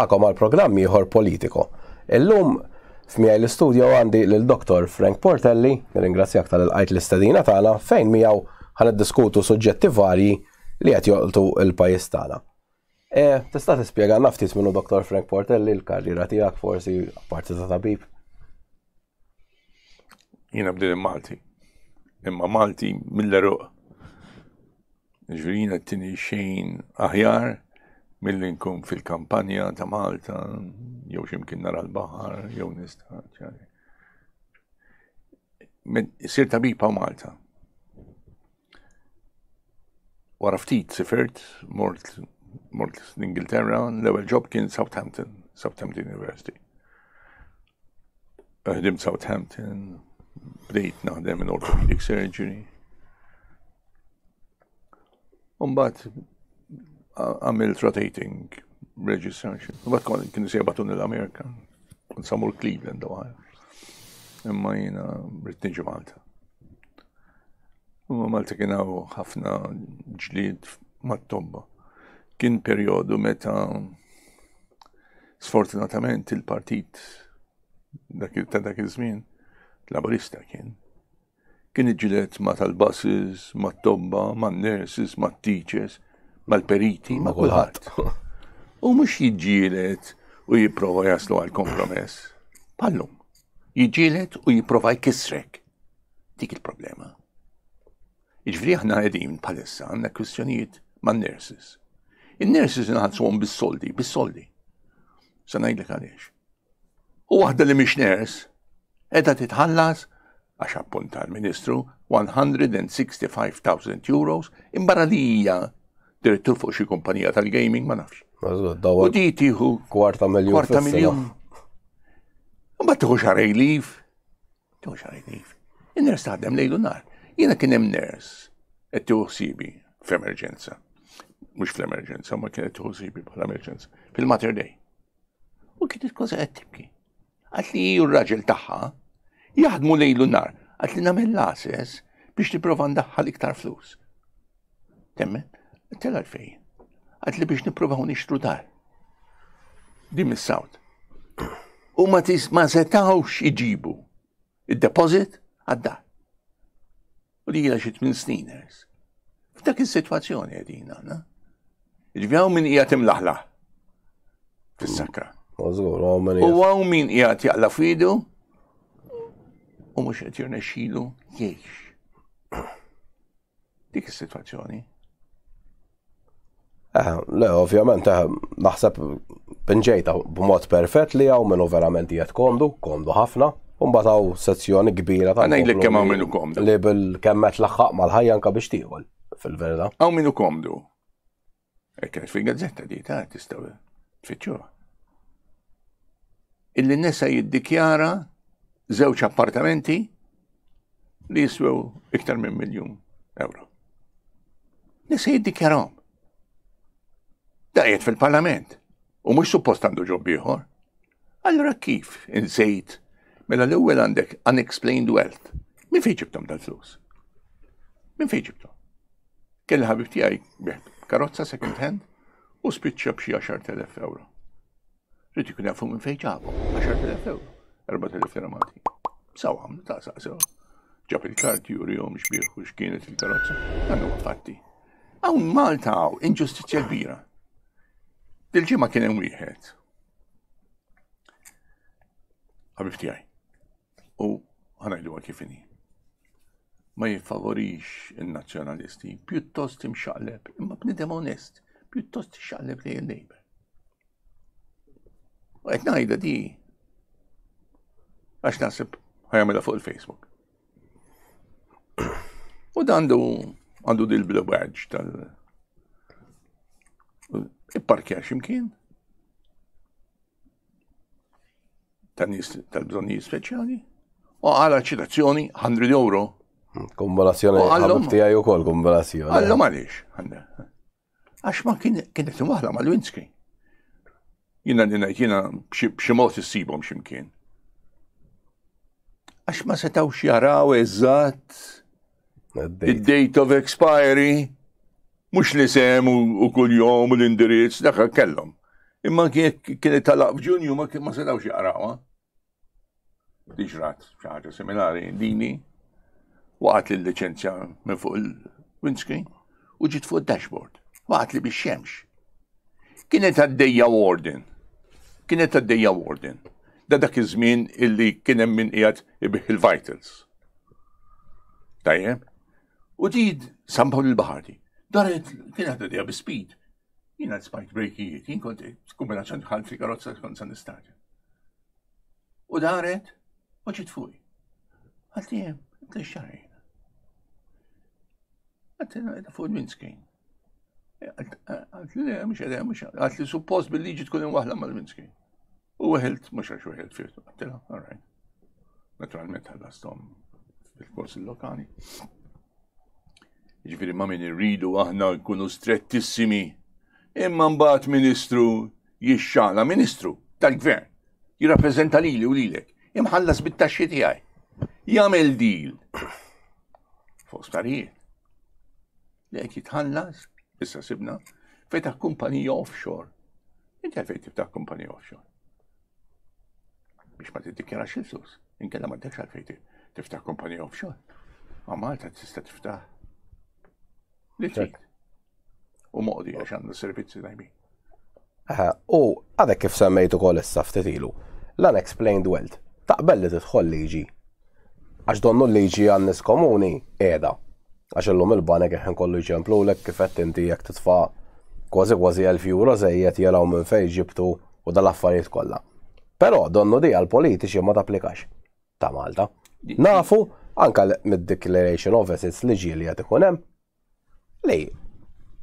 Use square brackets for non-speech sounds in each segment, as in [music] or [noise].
nilqakom għal programm ieħor politiko. Illum f'mijaj l-istudio għandi lil doktor Frank Portelli, nirringrazzjak tal-qajt l-istadina tagħna fejn miegħu diskutu suġġetti varji li qed joltu l-pajjiż tagħna. E, tista' tispjega naftit minnu doktor Frank Portelli l-karriera tiegħek forsi apparti ta' tabib. Jiena bdil Malti. Imma Malti mill-eruq. Ġurina t-tini xejn aħjar, mill-li nkun fil-kampanja ta' Malta, jew ximkien nara l-bahar, jew nista' ċari. Sir tabib pa' Malta. Wara ftit sifert, mort mort l-Ingilterra, l-ewel ġob kien Southampton, Southampton University. Ħdim Southampton, bdejt naħdem in orthopedic surgery. Umbat għamilt rotating registration. Bat kon kien nisija batun l-Amerika, kun samur Cleveland għal. Imma jina rittinġi Malta. Imma Malta kien għaw ħafna ġlid mat-tomba. Kien periodu meta sfortunatament il-partit ta' dak iż-żmien, laburista kien, kien iġilet ma' tal-buses, ma' tomba, ma' nurses, ma' teachers, mal-periti, ma' kulħadd. [laughs] U mux jidġilet u jipprova jaslu għal kompromess. Pallum, jidġilet u jipprova jkissrek. Dik il-problema. Iġvri ħna għedin palessa għanna kwistjonijiet ma' nurses il nurses inħadsuhom bis-soldi, bis-soldi. Sa ngħidlek għaliex. U għahda li mish ners, edha titħallas għax appunta l-Ministru 165,000 euros imbaralija direttur fuq xi kumpanija tal-gaming ma nafx. U di tieħu kwarta miljun. Kwarta miljun. U ma tieħu xarej lif. Tieħu xarej lif. In-ners taħdem lejlu nar. Jiena kien hemm ners qed tieħu ħsiebi f'emerġenza. Mhux fl-emerġenza, ma kien qed tieħu ħsibi bħal-emerġenza. Fil-Mater Day. U kien il qed tibki. Għat li r-raġel tagħha jaħdmu lejlu nar. Għat li nagħmel l-ases biex tipprova ndaħħal iktar flus. Temmen? Tell fej. Għat li biex niprofa niprofaw nishtru dar. Dim il sawt U ma tis ma setawx iġibu. il deposit għadda. U li għila xit minn snin F'dak il-situazzjoni għedina, na? Iġvjaw minn ijat imlaħla. Fis-sakka. Mm. U għaw minn ijat jaqla fidu u mux għet jirna xilu jiex. Dik il-situazzjoni. Eh, le, ovvjament, eh, naħseb pinġejta b'mod perfett li għaw minnu verament jgħet kondu, kondu ħafna, un bataw sezzjoni kbira ta' ngħidlek kemm hawn minnu komdu. Li bil-kemmet laħħaq mal-ħajja ka biex tieħol fil-verda. Għaw minnu komdu. Ekk fi gazzetta di ta' tistaw, tfittxuha. Illi nesa jiddikjara żewġ appartamenti li jiswew iktar minn miljon euro. Nisa jiddikjarahom. Dajet fil-parlament u mux suppost għandu ġob ieħor. Allura kif insejt mela l-ewwel għandek unexplained wealth. Min fejn ġibtom dal-flus? Min fejn ġibtom? Kelli ħabib tiegħi karozza second hand u spiċċa b'xi 10,000 euro. Rrid ikun jafu minn fejn ġabu 10,000 euro, 4,000 mati. Saw għamlu ta' sa' sew. Ġab il-karti u rihom xbieħu x'kienet il-karozza. Dan huwa fatti. Hawn Malta hawn inġustizzja kbira. Dil-ġimma kien hemm wieħed. Ħabib tiegħi. U ħanajdu kif inhi. Ma jiffavorix in-nazzjonalisti, pjuttost imxaqleb, imma bnidem onest, pjuttost xaqleb li nejber. U qed ngħidha di għax naħseb ħajamela fuq il-Facebook. U dandu, għandu għandu dil-blue badge tal Ipparkja imkien. Tal-bżonni speċjali. U għala ċitazzjoni 100 euro. Hmm, kombolazzjoni għallum tijaj u kol kombolazzjoni. Għallum għalix. Għax ma kienet imwaħla ma l-Winski. Jina dinajt jina bximot s-sibom ximkien. Għax ma setaw xjaraw eżat. id date of expiry mux li sem u kull jom u l-indirizz, daħħa kellom. Imma kienet talaq f'ġunju ma kien ma setawx jaqrawa. Diġrat xaħġa seminari dini, waqt li l licenzja minn fuq il-windscreen u ġit fuq il dashboard, waqt li biex xemx. Kienet għaddeja warden, kienet għaddeja warden. Da dak iż-żmien illi kien hemm min qiegħed ibih il-vitals. Tajjeb? U ġid sambaw il-baħardi. Daret kienet għadja bi-speed. Jina spike breakijiet, jien konti ċan tħal fi karotza kont san istadja. U daret, u ġit fuq. Għalti jem, t xarajn. Għalti għedha fuq il-windscreen. Għalti li mux għedha, mux għedha, għalti suppost bil-liġi tkun imwahla mal-windscreen. U għilt, mux għax u għilt firtu, għalti la, all right. Naturalment għallastom fil-kors il-lokani. Ġifiri ma min irridu aħna nkunu strettissimi. Imma mbagħad ministru jixxala ministru tal-gvern. Jirrappreżenta lili u lilek. Imħallas bit-taxxi tiegħi. Jagħmel dil. Fuq starijiet. Lek jitħallas, issa sibna, fetaħ kumpanija offshore. Inti għalfejn tiftaħ kumpanija offshore. Biex ma tiddikjara xil-sus. Inkella ma ddekx għalfejn tiftaħ kumpanija offshore. Ma Malta tista' tiftaħ li U moqdi għax għandna servizzi tajbin. U għadek kif semmejtu kol issa ftitilu, l-unexplained world, taqbel li tidħol liġi. Għax donnu liġi għannis komuni edha. Għax l-lum il-banek jħen kollu ġemplu l kifett inti t titfa kważi kważi 1000 euro zejjet jelaw minn fej ġibtu u dal-affarijiet kollha. Però donnu di għal-politiċi ma tapplikax. Ta' Malta. Nafu, anka mid-Declaration of Assets liġi li għad ikun hemm, li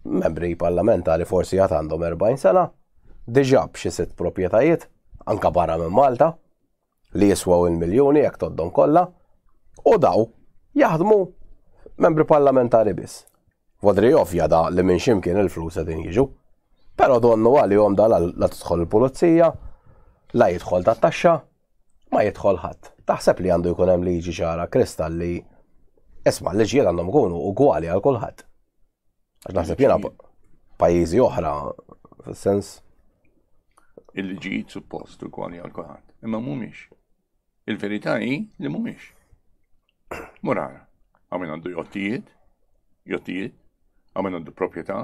membri parlamentari forsi għat għandhom 40 sena, diġa b'xi sitt propietajiet, anka barra minn Malta, li jiswaw il-miljoni jek toddon kolla, u daw jaħdmu membri parlamentari biss. Vodri ovvja da li minn ximkien il-flus din jiġu, pero donnu għali għom da la tħol il-pulizija, la jidħol ta' taxxa, ma jidħol ħadd. Taħseb li għandu jkun hemm liġi ċara kristalli, esma' liġijiet għandhom ikunu għali għal kulħadd Għax naħseb jena pajizi oħra, fil-sens. Il-ġijiet suppost u kwali għal-kohat, imma mumiex. Il-verità hi li mumiex. Murara, għamen għandu jottijiet, jottijiet, għamen għandu propieta,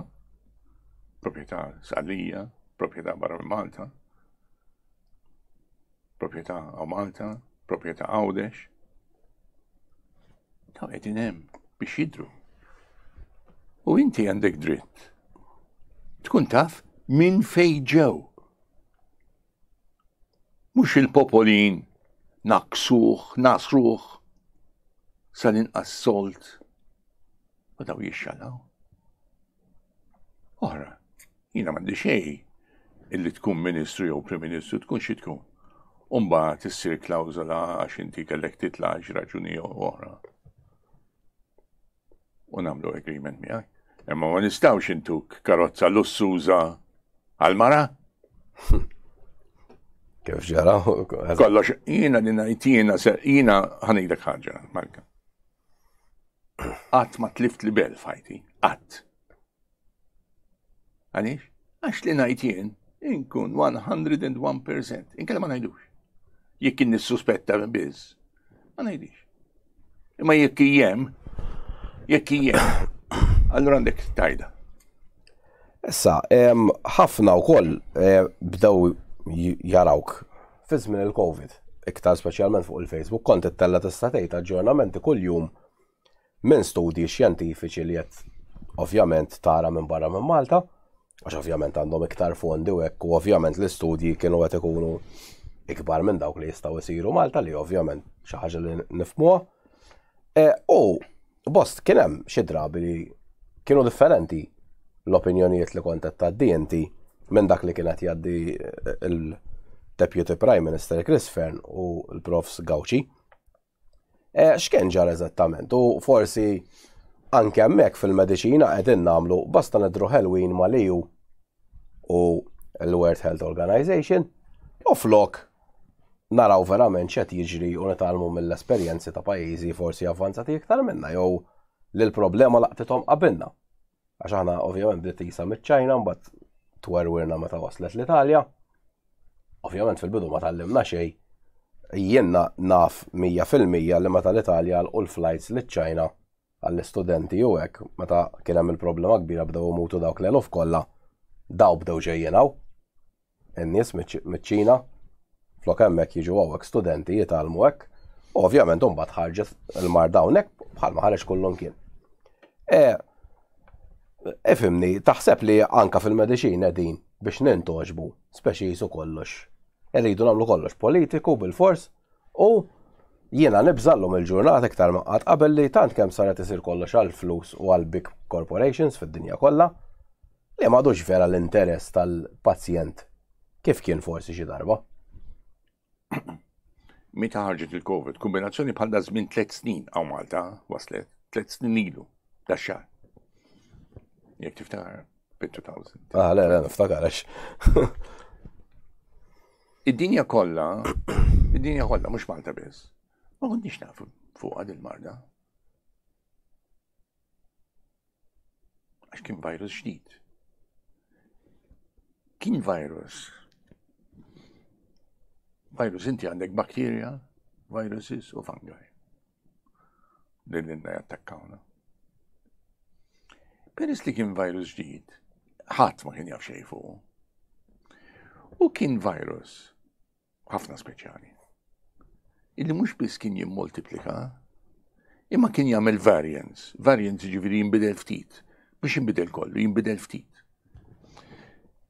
propieta salija, propieta barra Malta, propieta għaw Malta, propieta għawdex. Ta' għedin biex jidru. U inti għandek dritt. Tkun taf minn ġew. Mux il-popolin naqsuħ, nasruħ, salin assolt, solt. U daw jixxalaw. Oħra, jina mandi xej illi tkun ministru jew prim ministru tkun xi tkun. Umba tissir klawzola għax inti kellek titla għax raġuni u oħra. U nagħmlu agreement miegħek. Imma ma nistawx intuk karozza lussuża għal-mara? [laughs] Kif ġara? Kollox, jina li najt jina, jina ħanidek ħagġa, Marka. Għat ma tlift li bel fajti, għat. Għalix? Għax li najt jien, inkun 101%, inkella ma najdux. Jek jinn nissuspetta biz, ma najdix. Imma jek jem, jek jem, Allura għandek tajda. Issa, ħafna u koll eh, b'daw jarawk fizmin il-Covid, iktar specialment fuq il-Facebook, kont it-tella t-istatejt ġurnamenti kull-jum minn studji xjentifiċi li jett ovvjament tara minn barra minn Malta, għax ovvjament għandhom iktar fondi u hekk u ovvjament l-istudji kienu qed ikunu ikbar minn dawk li jistgħu jsiru Malta li ovvjament xi ħaġa li nifmuha. Eh, u bost kien hemm xi drabi li kienu differenti l-opinjonijiet li kontet ta' DNT minn dak li kienet jaddi eh, il-Deputy Prime Minister Chris Fern u l-Profs E, X'kien ġar eżattament u forsi anke hemmhekk fil-mediċina qegħdin nagħmlu basta nidru Halloween maliju u l-World Health Organization u flok naraw verament xed jiġri u nitalmu mill-esperjenzi ta' pajjiżi forsi avvanzati iktar minna jew li l-problema laqtitom qabilna. Għax aħna ovvjament bdiet tisa miċ-Ċajna mbagħad twerwirna meta waslet l-Italja. Ovvjament fil-bidu ma tallimna xejn. Jienna naf 100% li meta l-Italja l flights li ċajna għall-istudenti u hekk meta kien hemm il-problema kbira bdew mutu dawk l-eluf kollha daw bdew ġejjenaw. In-nies miċ-Ċina flok hemmhekk jiġu hawnhekk studenti jitalmu hekk. Ovvjament mbagħad ħarġet il-mar dawnek bħalma ħareġ kullhom kien. Efimni, eh, eh, taħseb li anka fil-medicina din biex nintoġbu, speċi jisu kollox. Rridu namlu kollox politiku bil-fors u jiena nibżallum il-ġurnata iktar maqqat qabel li tant kemm saret isir kollox għal-flus u għal-big corporations fid-dinja kollha li m'għadux vera l-interess tal-pazjent kif kien forsi xi darba. Meta ħarġet il-COVID, kombinazzjoni bħal da żmien tliet snin għaw Malta waslet, tliet snin ilu tax Jek tiftakar, bit-2000. Ah, le, le, niftakar għax. [coughs] Id-dinja kolla, [coughs] id-dinja kolla, mux Malta biss. Ma kontix naf fuq għad il-marda. Għax kien virus ġdid. Kien virus. Virus inti għandek bakterja, viruses u fungi. Lillin jattakkawna. No? peris li kien virus ġdid, ħadd ma kien jafxej fuq. U kien virus ħafna speċjali. Illi mhux biss kien jimmultiplika, imma kien jagħmel variants. Variants ġifieri jinbidel ftit, biex jinbidel kollu, jinbidel ftit.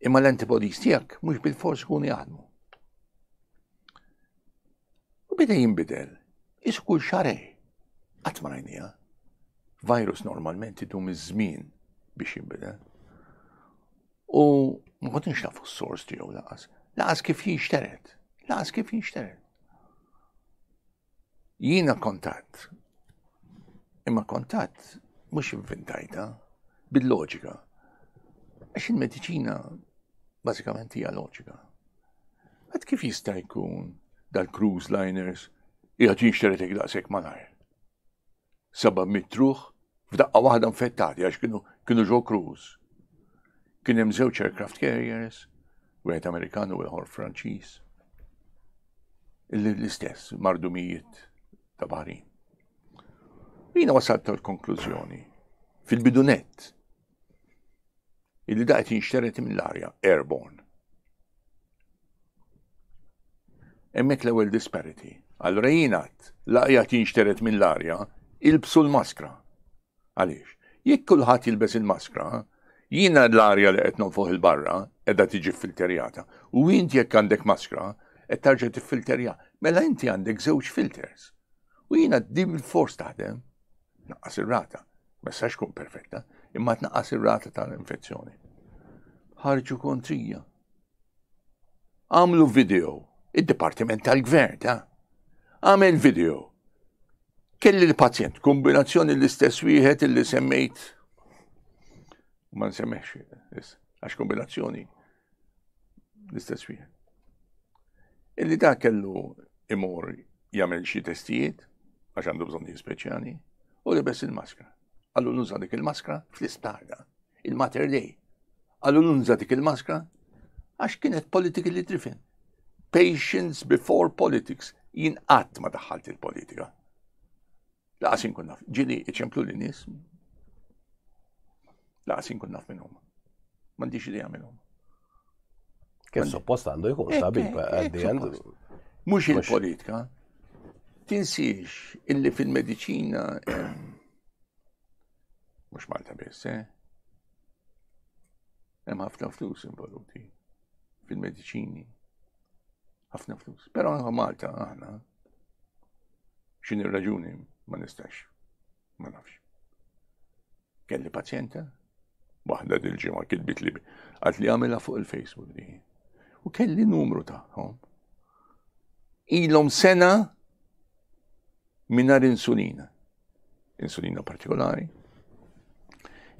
Imma l-antibodies tiegħek mhux bil-fors kuni jaħdmu. U bide jinbidel, jisku xarej, għatma virus normalment idum iż-żmien biex jinbidel. U ma kontinx s-sors tiju laqas. Laqas kif jinxteret. Laqas kif jinxteret. Jiena kontat. Imma kontat mhux inventajta bil-loġika. Għax il-mediċina bażikament hija loġika. Għad kif jista' jkun dal-cruise liners jgħat jinxteret jgħdaqsek malajr. Saba mitruħ f'daqqa waħda mfettati għax kienu kienu ġo Cruz. Kien hemm żewġ aircraft carriers, wieħed Amerikan u l-ħor Franċiż. L-istess mardumijiet ta' Bahrin. Jina wasalt tal-konklużjoni fil-bidunet illi daqet jinxteret mill-arja airborne. Emmek l-ewel disparity. l jinat laqjat jinxteret mill-arja il-bsu l-maskra. Għaliex, jekk kulħadd jilbes il-maskra, jina l-arja li qed fuq il-barra edha tiġi filterjata u inti jekk għandek maskra qed tarġa' tiffilterja, mela inti għandek żewġ filters. U jina dim il-fors taħdem naqqas il rata ma kun perfetta, imma tnaqqas il rata tal-infezzjoni. Ħarġu kontrija. Għamlu video, id-Dipartiment tal-Gvern ta' għamel video kelli l-pazjent, kombinazzjoni l-istess wieħed illi semmejt ma nsemmex, għax kombinazzjoni l-istess wieħed. Illi da kellu imur jagħmel xi testijiet għax għandu bżonni speċjali u bess il-maskra. Għallu nuża dik il-maskra fl-isptarga, il-Mater Day. Għallu nuża dik il-maskra għax kienet politically driven. Patience before politics. Jien qatt ma daħħalt il-politika. Laqasin kunnaf. Ġili iċemplu li nis. Laqas inkun naf minnhom. M'għandix idea minnhom. Kif suppost għandu jkun tabib għaddijand. Mux il-politika. Tinsiex illi fil-medicina Mux Malta bese. eh? Hemm ħafna flus involuti fil-mediċini. ħafna flus. Però Malta aħna x'inhi raġuni ma nistax, ma nafx. Kelli pazjenta, wahda dil-ġimgħa kitbit li għat li għamela fuq il-Facebook di. U kelli numru ta' tagħhom. Ilom sena minar insulina. Insulina partikolari.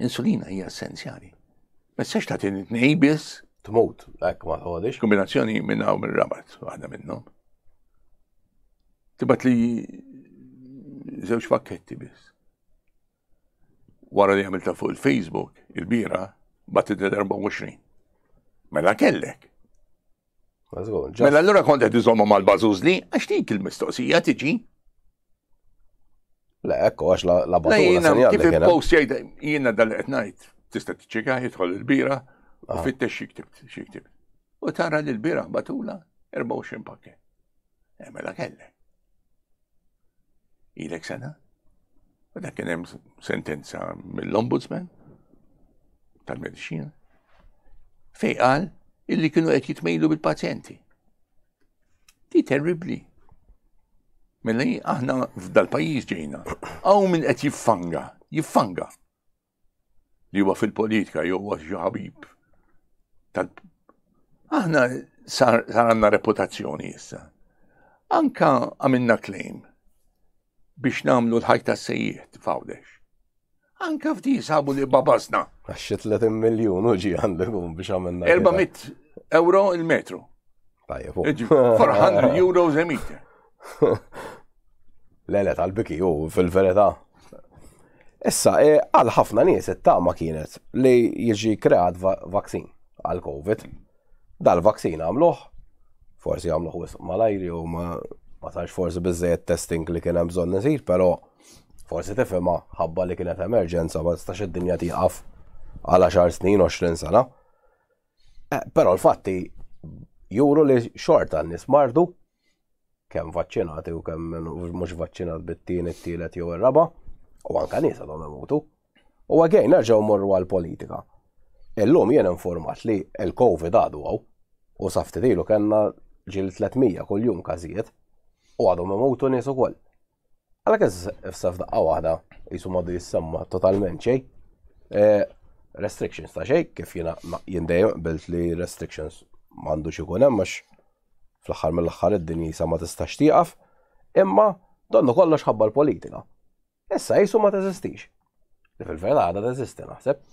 Insulina hija essenzjali. Ma sex ta' tin it biss. Tmut, hekk ma tħodix. Kombinazzjoni minna u minn rabat, waħda minnom. Tibat li żewġ pakketti biss. Wara li għamilta fuq il-Facebook, il-bira, batit l-24. Mela kellek. Mela allura kont qed iżommu mal-bażużli għax dik il-mistoqsija tiġi. Le, ekko, għax la bażużla. Jiena kif il-post jgħid jiena dal qed ngħid tista' tiċċeka jidħol il-bira u fittex xi U tara li l-bira batula 24 pakket. E, mela kellek. Ilek sena? U dak kien sentenza mill-Ombudsman tal medicina fej qal illi kienu qed jitmejlu bil-pazjenti. Ti terribli. mill mela aħna f'dal-pajjiż ġejna, Aw min qed jiffanga, jiffanga li huwa fil-politika jew huwa xi ħabib. Aħna sar għandna reputazzjoni issa. Anka għamilna claim biex namlu l-ħajta sejjiet fawdex. Anka fti jisabu li babazna. Għaxċi 30 miljon uġi għandikum biex għamilna. 400 euro il-metru. Tajjeb. 400 euro zemite. Lele tal-biki u fil-verità. Issa, e, għal ħafna nies it ma' kienet li jiġi kreat vaksin għal-Covid. Dal-vaksin għamluħ, forsi għamluħ malajri u ma' ma tax forsi bizzejet testing li kien hemm bżonn nisir, però forsi tifhimha ħabba li kienet emerġenza ma tistax id-dinja tieqaf għal 10 snin xrin sena. Eh, però l-fatti juru li xorta n-nies mardu kemm vaċċinati u kemm mhux vaċċinat bit-tieni, t-tielet jew ir-raba' u anke nies għadhom imutu. U għagħin nerġgħu mmorru għall politika Illum jien informat li l-Covid għadu għaw u saftitilu kellna ġil 300 kol jum każijiet u għadhom imutu nies ukoll. Għalhekk f'saf daqqa waħda jisu modi jissemma totalment xejn. Eh, restrictions ta' xejn kif jiena jindejjem qbilt li restrictions m'għandux ikun hemm għax fl-aħħar mill-aħħar id dinji sa ma tistax tieqaf, imma donnu kollox ħabba l-politika. Issa jisu ma teżistix. Li fil-verità għadha teżisti naħseb.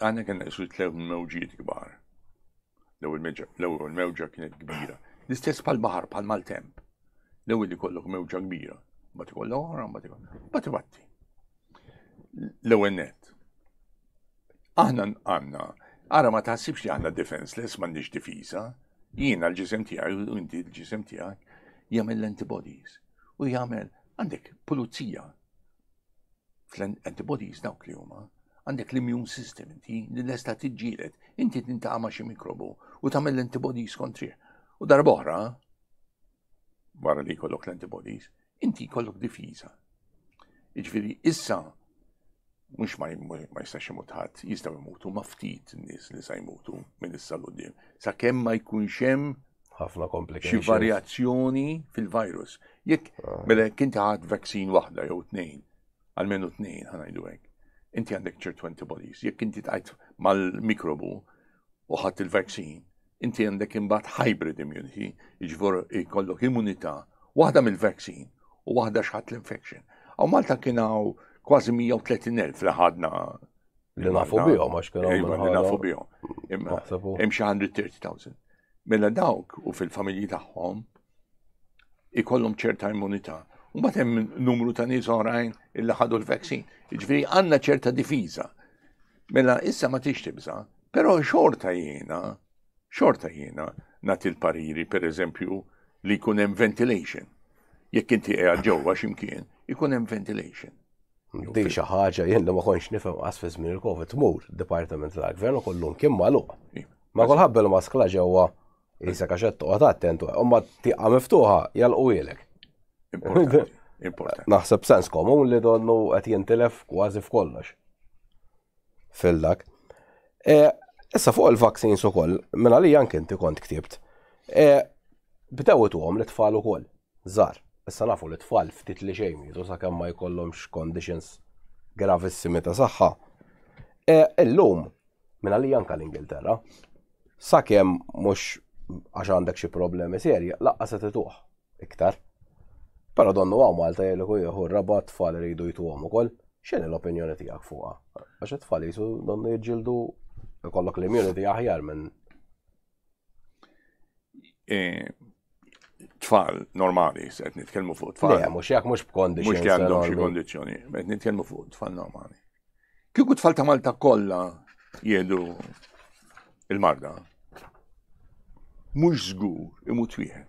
kena jisu t-lew mewġiet kbar. L-ewwel mewġa kienet kbira. L-istess pal-bahar, pal-maltemp. L-ewwel li kollok mewġa kbira, ma tikollok oħra, ma tikollok. Ma tibatti. L-ewwel net. Aħna għandna, ara ma taħsibx li għandna defenseless m'għandix difiża, jiena l-ġisem tiegħi u inti l-ġisem tiegħek jagħmel l-antibodies u jagħmel għandek pulizija fl-antibodies dawk li huma għandek l-immune system inti li lesta tiġġielet, inti tintaqa' xi mikrobu u tagħmel l-antibodies kontrih U darboħra, barra li kollok l-antibodies, inti kollok difiza. Iġviri, issa, mux ma jistax imutħat, jistaw imutu maftit n-nis li sa jimutu minn issa l-uddim. Sa kemm ma jkunx hemm ħafna komplikazzjoni. Xi varjazzjoni fil-virus. Jekk ah. mela kinti ħadd vaksin waħda jew tnejn, għalmenu tnejn ħanajdu hekk. Inti għandek ċertu antibodies. Jekk inti tgħid mal-mikrobu u ħadd il vaccin inti għandek imbagħad hybrid immunity, jiġifier jkollok immunità waħda mill-vaccine u waħda xħat l-infection. Aw Malta kienaw kważi 130.000 fl-ħadna. Li nafu bihom, għax kienu. Iva, li nafu bihom. Imma, imxie 130.000. Mela dawk u fil-familji tagħhom ikollhom ċerta immunità. U ma hemm numru ta' nies oħrajn illi ħadu l vaccine Ġifieri għandna ċerta difiża. Mela issa ma tixtibża, tibża, però xorta jiena xorta jiena nagħti l-pariri pereżempju li jkun hemm ventilation. Jekk inti qiegħed ġewwa x'imkien, ikun hemm ventilation. Di xi ħaġa jien ma konx nifem qasfis minn il-COVID tmur Dipartiment tal-Gvern kollum kien magħluq. Iva. Ma ħabbel ma maskla ġewwa jisa kaxet toqgħod attent u ma tieqa miftuħa u ilek. [laughs] Importanti. Naħseb sens komun li donnu qed jintilef kważi f'kollox. Fillak, e, Issa fuq il-vaccines ukoll, minn għalija anke inti kont ktibt. E, Bidewet għom l-tfal ukoll, żgħar, Issa nafu l-tfal ftit li xejn jidu sakemm ma jkollhomx conditions gravissimi ta' saħħa. E, illum minn għalija anke l-Ingilterra, sakemm mhux għax għandek xi problemi serji, laqqa se tituħ iktar. Però donnu għaw Malta jelliku jieħu rabat tfal rridu jituhom ukoll, x'inhi l-opinjoni tiegħek fuqha? Għax it-tfal jisu donnu jiġġieldu ikollok l-immunity aħjar minn. E, tfal normali, qed nitkellmu fuq tfal. Ja, mhux jgħak mhux b'kondizjoni. Mux għandhom xi kondizzjoni, għet nitkelmu fuq tfal normali. Kieku tfal ta' Malta kollha jgħidu il-marda, mhux żgur imut wieħed.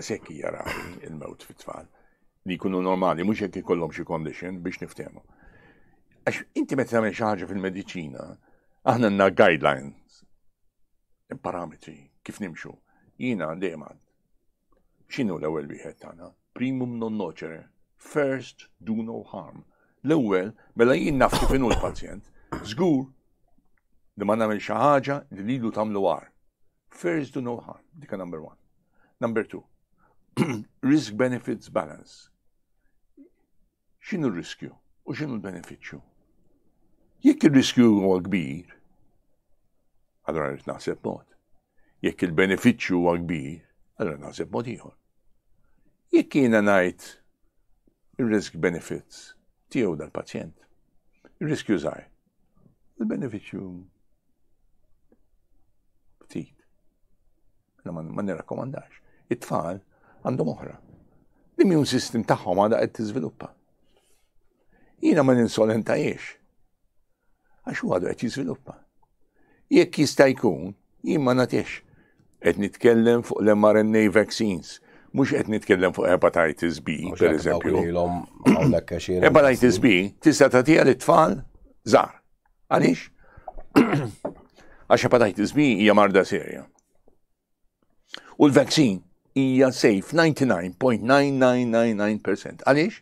sekki jara il-mewt fit-tfal li jkunu normali, mhux jekk ikollhom xi condition biex niftehmu. Għax inti meta tagħmel xi fil-mediċina, Aħna għanna guidelines, parametri, kif nimxu. Jina dejjem xinu l-ewel wieħed tana. Primum non nocere. First, do no harm. L-ewel, mela jien naf kif l-pazjent, zgur, li ma nagħmel xaħġa ħaġa li lilu tagħmlu war. First, do no harm. Dika number one. Number two, [clears throat] risk benefits balance. Xinu r-riskju u xinu l-benefiċċju? Jekk il-riskju huwa kbir, għadra rrit naħseb mod. Jekk il-benefiċċju huwa kbir, għadra naħseb mod ieħor. Jekk jiena ngħid ir risk benefits tiegħu dal-pazjent, ir riskju żgħir, il-benefiċċju ftit. Ma nirrakkomandax. It-tfal għandhom oħra. L-immune system tagħhom għadha qed tiżviluppa. Jiena ma ninsolentajiex għax u għadu għet jizviluppa. Jekk jistajkun, jkun, jien ma nagħtix nitkellem fuq l-mRNA vaccines, mux qed nitkellem fuq hepatitis B, per eżempju. [clears throat] Hepatitis B tista' tagħtiha lit-tfal zar. Għalix? [clears throat] Għax hepatitis B hija marda serja. U l vaccine hija safe 99.9999%. Għalix?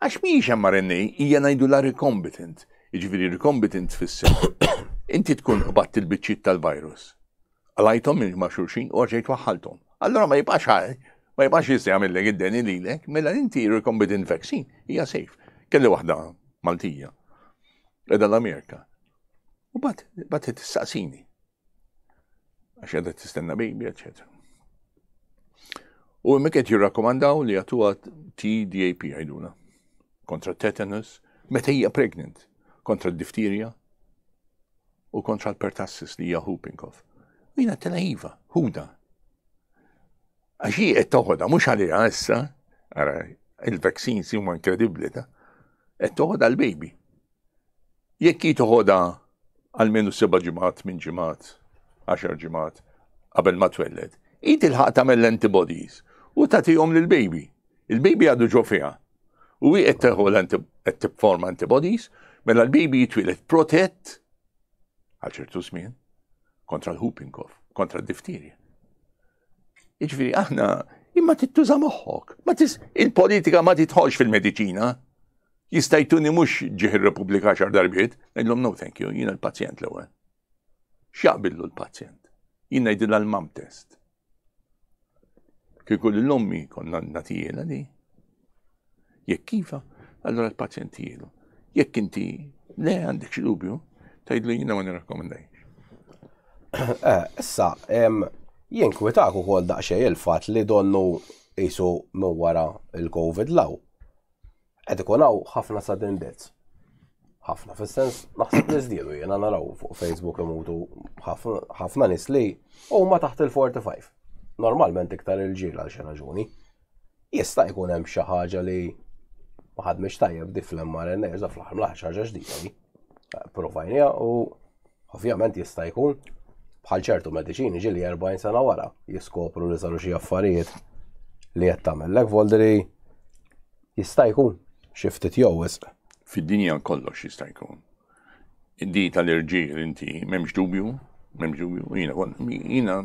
Għax miex mRNA hija najdu la recombitant iġviri rekombitant tfisser. [coughs] Inti tkun qatt il bicċit tal-virus. Għalajtom ma' xulxin u ġejt waħħaltom. Allora ma jibqax ma jibqax jista' jagħmellek id-deni lilek, mela inti rekombitant vaccine hija safe. Kelli waħda Maltija. Edha l-Amerika. U bat, bat t-istaqsini. Għax għedha t-istenna baby, etc. U meket jirrakkomandaw li għatu għat TDAP għajduna. Kontra tetanus, meta hija pregnant kontra d-diftirja u kontra l-pertassis li hija Mina cough. U huda. Għaxi qed toħodha mhux għalli għassa, għara, il si huma inkredibbli ta' qed toħoda l-baby. Jekk toħoda toħodha għal-menu seba' ġimat, minn ġimat 10 ġimat, għabel ma twelled, hi tilħaq tagħmel l-antibodies u tagħtihom lill-baby. Il-baby għadu ġo U għi qed teħu l-antibodies Mela l-bibi jitwilet protett għalċertu ċertu kontra l-whooping cough, kontra l diftirja Iġviri, aħna imma tittuża moħħok. Ma tis il-politika ma titħolx fil-medicina. Jistajtuni mux ġiħir Republika xar darbiet, għedlom no thank you, jina l-pazjent l-ewel. Xaqbillu l-pazjent. Jina jdilla l-mam test. Kiku l-lommi konna natijela di. Jek kifa, allora l-pazjent jielu. Jekk inti, le għandek xi dubju, tgħidlu jiena ma nirrakkomendaj. [clears throat] Eh, issa, jien kwitak ukoll daqsxejn il-fatt li donnu qisu minn wara l covid law. Qed ikun hawn ħafna sudden Ħafna fis-sens naħseb li żdiedu jiena naraw fuq Facebook imutu ħafna nies li huma taħt il-45. Normalment iktar il-ġiel għal xi raġuni. Jista' jkun hemm xi ħaġa li maħad ħadmex tajjeb diflem fl-mRNA, iżda fl-aħħar mlaħħar ħaġa ġdida. Provajnija u ovvjament jista' jkun bħal ċertu mediċini ġili 40 sena wara jiskopru li saru xi affarijiet li qed tagħmellek voldri jista' jkun xi ftit jowes. Fid-dinja kollox jista' jkun. Di tal-irġiel inti m'hemmx dubju, m'hemmx dubju, jiena jiena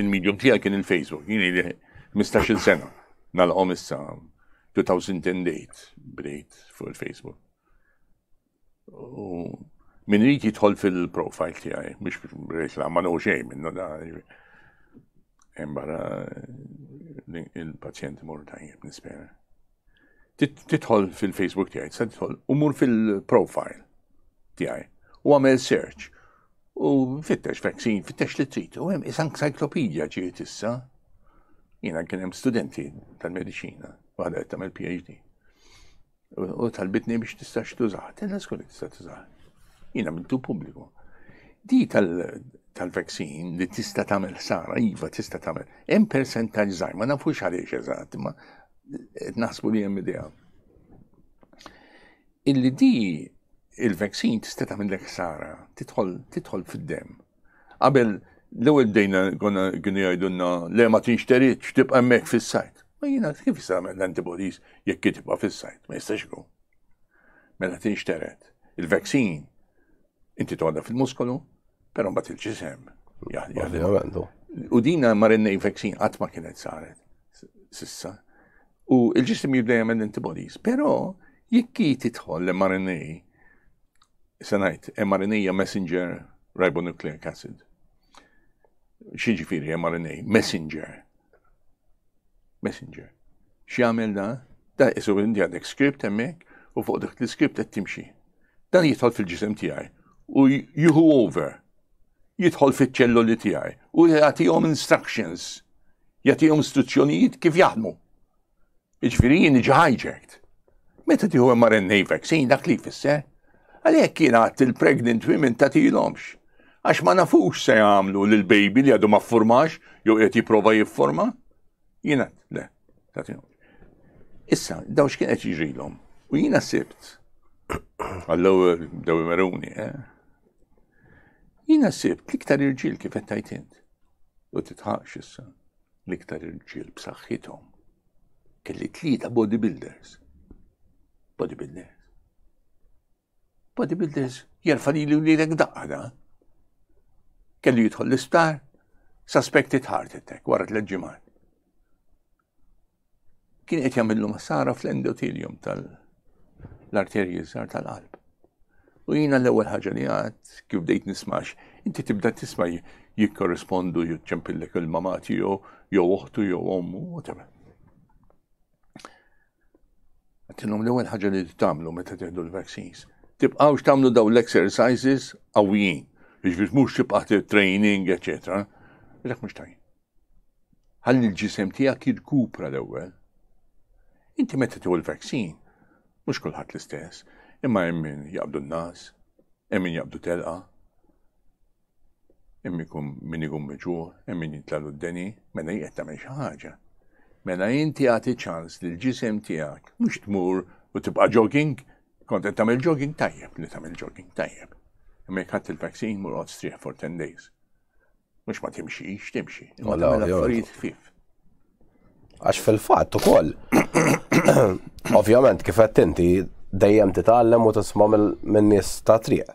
il-medium tiegħek kien il-Facebook, jiena li mistax il sena nalqom issa 2008 bdejt fuq il-Facebook. U minn rrit jitħol fil-profile tiegħi biex reklamma no xejn minnu da. Imbara il-pazjent mor tajjeb nispera. Titħol fil-Facebook tiegħi, sa titħol u mur fil-profile tiegħi u għamel search u fittex vaccine, fittex li trid, u hemm is-encyklopedja ġiet issa. Jiena kien hemm studenti tal-medicina waħda qed tagħmel PhD. U talbitni biex tistax tużaħ, tenna skoli tista' tużaħ. Jiena mintu pubbliku. Di tal-vaksin li tista' tagħmel sara, iva tista' tagħmel. Hemm persentaġġ żgħar, ma nafux għaliex eżatt, ma qed naħsbu li hemm idea. Illi di il-vaksin tista' tagħmellek sara, titħol titħol fid-dem. Qabel l-ewwel dejna konna jgħidulna le ma tinxteri tibqa' hemmhekk fis-sajt. Ma jina kif jisamel l-antibodies jekk kitibqa fil sajt ma jistax ikun. Mela tinxteret. il vaccine inti toħda fil-muskolu, però mbagħad il-ġisem. Oh. U dina marinna il-vaccine, għatma kienet saret sissa. U il-ġisem jibda l antibodies, pero jekk titħol l-mRNA, sanajt, mRNA messenger ribonucleic acid. Xieġifiri mRNA, messenger messenger. X'jagħmel da? Da isu inti għandek script hemmhekk u fuq dik l skript qed timxi. Dan jitħol fil-ġisem tiegħi u juhu over. Jitħol fiċ-ċelloli tiegħi u jagħtihom instructions, jagħtihom istruzzjonijiet kif jaħdmu. Iġifieri jien niġi hijacked. Meta tieħu mRNA vaccine dak li jfisser? Għalhekk kien għadt il-pregnant women tilhomx. għax ma nafux se jagħmlu lil baby li għadu ma jew qed jipprova jifforma. Jina, le, tatinu. Issa, daw xkien eċi ġilom. U jina sibt. Għallew daw meruni, eh? Jina sibt liktar irġil kif qed U titħax issa liktar irġil b'saxħitom. Kelli tlita bodybuilders. Bodybuilders. Bodybuilders jerfa li li l-ek daqqada. Kelli jitħol l istar suspected heart attack, warat l ġimart kien qed jagħmillu massara fl endotilium tal-arterji żgħar tal-qalb. U jiena l-ewwel ħaġa li għad kif bdejt nismax, inti tibda tisma' jikkorrispondu jiċċempillek il-mama tiegħu jew oħtu jew ommu, whatever. Għattinhom l-ewwel ħaġa li tagħmlu meta teħdu l-vaccines. Tibqgħux tagħmlu dawn l-exercises qawwijin, jiġifier mhux tibqa' training, eċetera. Dak mhux tajjin ħalli l-ġisem tijak jirkupra l-ewel. Inti metta tiħu l-vaksin, mhux kulħadd l-istess, imma hemm jabdu n-nas, hemm jabdu telqa, hemm ikun min ikun meġu, hemm jitlalu d-deni, mena jgħid tagħmel ħaġa. Mena inti għati ċans li l-ġisem tijak, mux tmur u tibqa' jogging, kont qed jogging tajjeb li tagħmel jogging tajjeb. Imma jekk il mur qod strieħ for 10 days. Mux ma timxix, timxi. Għax fil-fatt ukoll [coughs] Ovvjament, kif qed inti dejjem titgħallem u tisma' minn nies ta' triq.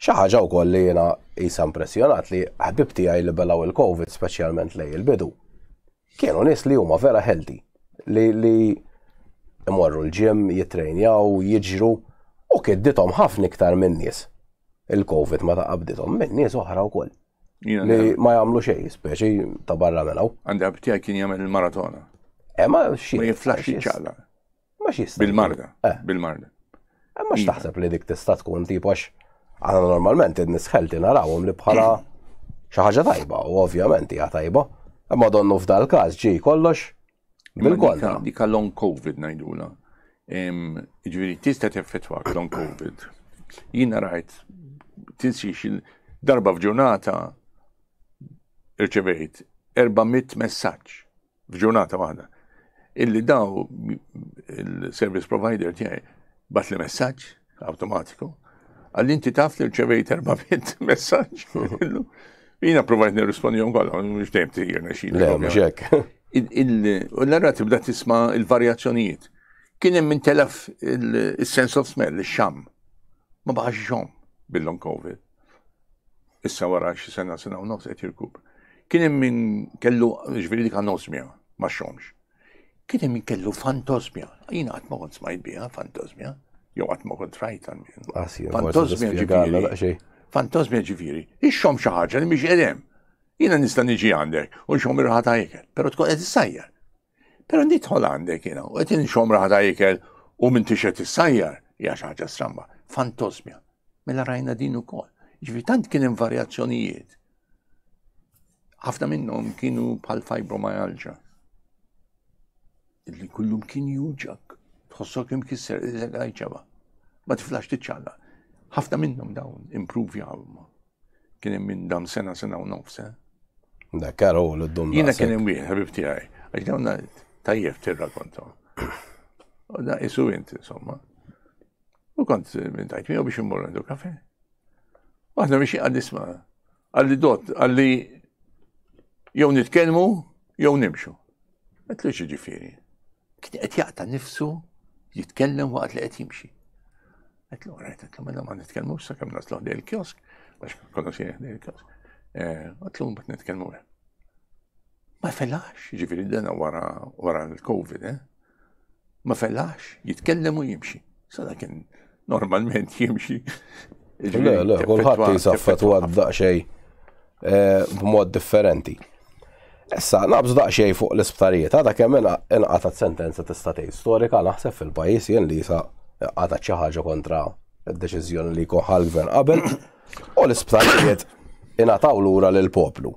Xi ħaġa wkoll li jiena qisha impressjonat li ħbib tiegħi li belaw il-COVID speċjalment lej il-bidu. Kienu nies li huma vera healthy li li imorru l-ġim, jitrejnjaw, jiġru u kidditom ħafna iktar minn nies. Il-COVID ma taqabditom minn nies oħra wkoll. Li ma jagħmlu xejn, speċi ta' barra minnaw. Għandi ħabib tiegħi kien jagħmel il-maratona. Eh, ma jiflax ċala. Ma jista. Bil-marda. Bil-marda. Eh. Eh, ma iva. xtaħseb li dik tista' tkun tipax għana normalment id-nisħelti narawum li bħala [clears throat] xaħġa tajba, u ovvjament hija tajba. Ma donnu f'dal każ ġi kollox. Bil-kontra. Dika long COVID ngħidula. Ġifieri tista' teffettwak long COVID. Jiena rajt tinsix darba f'ġurnata irċevejt 400 messaġġ f'ġurnata waħda illi daw il-service provider tiegħi bat li messaġġ automatiku għall inti taf li rċevejt erba' bit [laughs] messaġġ. [laughs] Jina provajt nirrispondi jom kollha, mhux dejjem tirna xi. Le, mhux hekk. L-għarra [laughs] tibda tisma il-varjazzjonijiet. Kien hemm minn telef il-sense of smell, ix xam Ma baħax xom bil-long COVID. Issa wara xi sena sena u nofs qed jirkub. Kien hemm minn kellu ġveri dik għan ma xomx kien hemm kellu fantozmja. Jina qatt ma kont smajt biha fantozmja, jew qatt ma kont rajt ah, Fantozmja ġifieri. Fantozmja ġifieri. Ixxom xi ħaġa li mhix qedem. Jiena nista' niġi għandek u xom irħata ikel, però tkun qed issajjar. Però nidħol għandek jiena u qed inxhom raħata ikel u minn tixed issajjar hija xi ħaġa stramba. Fantozmja. Mela rajna din ukoll. Ġifieri tant kien hemm varjazzjonijiet. Ħafna minnhom kienu bħal fibromyalgia illi kullum kien juġak, tħossok imkisser il-għajġaba, ma tiflax tiċċalla. ħafna minnhom dawn improve jgħamma. Kien hemm minn dam sena sena u nofs. Eh? Da karo l dum Jina kien hemm wieħed ħabib tiegħi, għax dawn tajjeb tirrakontom. [clears throat] U da isu inti, insomma. U kont eh, minn tajt miegħu biex immorru għandu kafe. Waħda biex jgħad nisma' għalli dot, għalli jew nitkellmu jew nimxu. Għetlu ġifiri. أتي يقطع نفسه يتكلم وقت لقيت يمشي قلت له آه، قلت له ما نتكلم بس كنا نصلوا هنا الكيوسك باش كنا شي هنا الكيوسك قلت له بدنا نتكلم ما فلاش يجي في ردنا ورا ورا الكوفيد اه ما فلاش يتكلم ويمشي لكن مان [laughs] يمشي لا لا كل حد يصفت وضع شيء آه، مود ديفيرنتي Issa, nabżu daqxej fuq l-isptarijiet, għada kemm inqata sentenza tista' tgħid storika naħseb fil-pajjiż jien li sa qata xi ħaġa kontra d-deċiżjoni li jkun gvern qabel u l-isptarijiet ingħataw lura lil poplu.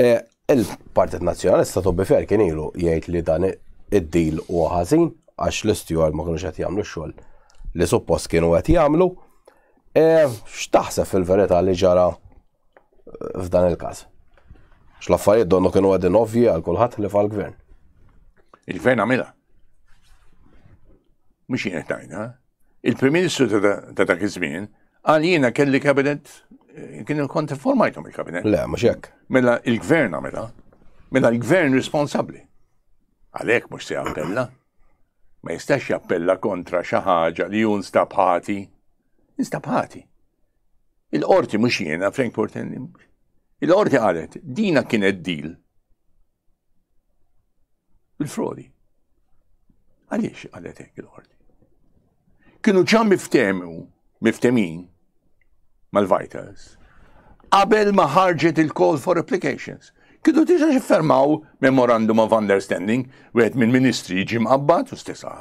E, Il-Partit Nazzjonalista tobbi fer kien ilu jgħid li dan id-dil u ħażin għax l-istjor ma kienux qed jagħmlu xogħol li suppost kienu qed jagħmlu. E, x'taħseb fil-verità li ġara f'dan il-każ? x-laffariet donno kienu għadin ovvji għal kolħat li fa' l gvern Il-gvern għamela. Mhux jien tajna. Il-Prim Ministru ta' dak iż-żmien għal jiena kelli kabinet eh, kien kont formajtom il-kabinet. Le, mux jek. Mela il-gvern għamela. Mela il gvern responsabli. Għalek mux se appella. Ma jistax jappella kontra xaħġa li jun stabħati. Instabħati. Il-qorti mux jiena Frank Porten Il-qorti għalet, dina kienet dil il frodi Għaliex għalet il-qorti? Kienu ċan miftemu, miftemin mal-vitals, qabel ma ħarġet il-call for applications. Kienu tiġa xiffermaw memorandum of understanding u għed minn ministri ġim għabbat u stessa.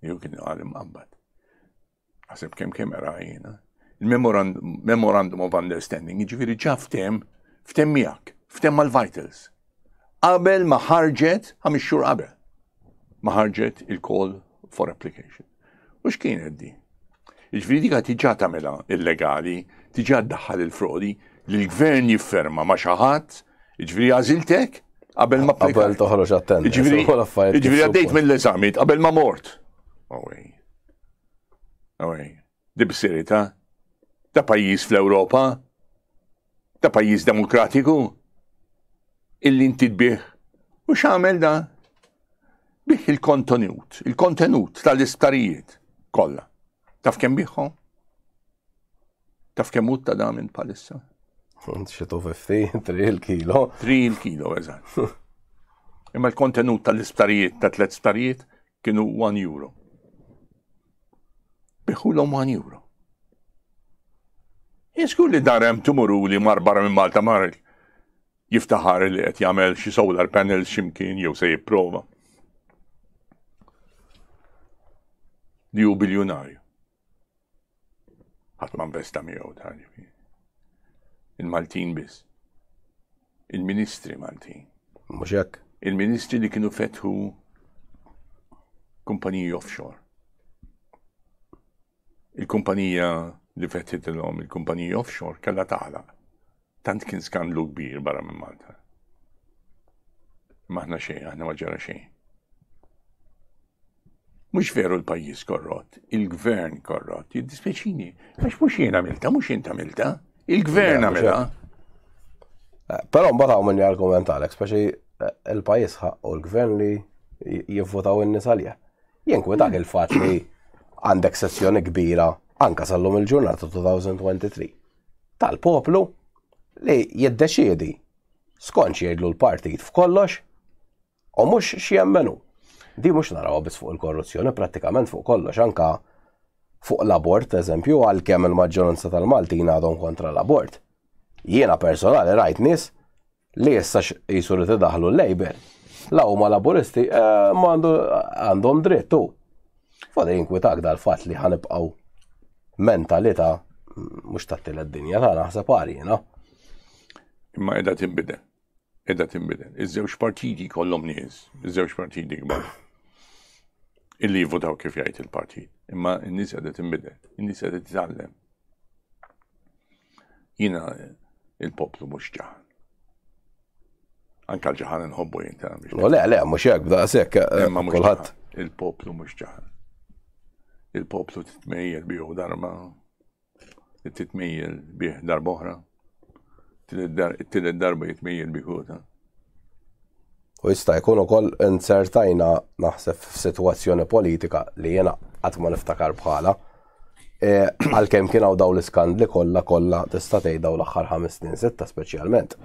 Jew kien għalim għabbat. Għasib kem kem era jena il-Memorandum of Understanding, ġifiri ġa ftem, ftem miak, ftem mal-vitals. Qabel ma ħarġet, għam xur qabel, maħarġet il-call for application. U x'kien eddi? Ġifiri dik tiġa tagħmilha illegali, tiġa ddaħħal il-frodi, l-gvern jifferma ma xi jiġifieri għaziltek, ġifiri qabel ma Qabel toħroġ attent. Ġifiri jiġifieri għaddejt mill-eżamit qabel ma mort. Awej. Awej. Dib serita. Ta' pajjiż fl-Ewropa? Ta' pajjiż demokratiku? Illi inti bih. U x'għamel da? Bih il-kontenut, il-kontenut tal-istarijiet kollha. Taf kemm bihom? Taf kemm ta' da minn palissa? Xetu [laughs] 50, tri il-kilo. Tri il-kilo, eżan. [laughs] Imma l-kontenut tal-istarijiet, ta' tlet starijiet, kienu 1 euro. Biħu l-1 euro. Iskur li darem tumuru li marbara minn Malta marri jiftaħar li għet jamel xie solar panel ximkien jew se jipprova. Li u biljonarju. Għatman vesta mi għod dan. Il-Maltin bis. Il-Ministri Maltin. Muxek. Il-Ministri li kienu fetħu kumpaniji offshore. Il-kumpanija li fetħit l-om il-kumpaniji offshore kalla taħla. Tant kien skandlu kbir barra minn Malta. Maħna xej, aħna maġġara xej. Mux veru l-pajis korrot, il-gvern korrot, jiddispieċini, għax mux jien għamilta, mux jien għamilta, il-gvern għamilta. Eh, Pero mbata għu minn jargument għalek, speċi eh, il-pajis u l-gvern li jivvotaw n-nisalja. Jien kwetak il-fat li għandek sessjoni kbira anka sallum il-ġurnata 2023 tal-poplu li jiddeċiedi skont jgħidlu l-partit f'kollox u mhux xiemmenu. Di mhux narawha biss fuq il-korruzzjoni, prattikament fuq kollox anka fuq l-abort, eżempju, kemm il-maġġoranza tal-Maltin għadhom kontra l-abort. Jiena personali rajt nies li issa jisur daħlu l-lejber. La huma laburisti eh, għandhom drittu. Fodin jinkwitak dal-fatt li ħanibqgħu mentalità mhux tattil d dinja ta' naħseb għalina. Imma qiegħda tinbidel. Qiegħda tinbidel. Iż-żewġ partiti kollom nies, iż-żewġ partiti kbar. Illi jivvotaw kif jgħid il-partit. Imma n edha timbide, n-nis edha t-tallem. Jina il-poplu mux ġaħan anka l-ġaħan nħobbu jintan. Le, le, mux jek, bda sekk, kullħat. Il-poplu mux ġaħan il-poplu titmejjel biħu darba, titmejjel biħ darba oħra, tilet darba jitmejjel ta. U jista' jkun ukoll insertajna naħseb f'sitwazzjoni politika li jiena qatt ma niftakar bħala. E, [clears throat] għalkemm kem kienaw daw l-iskandli kollha kolla tista' tgħid daw l-aħħar ħames snin sitta speċjalment.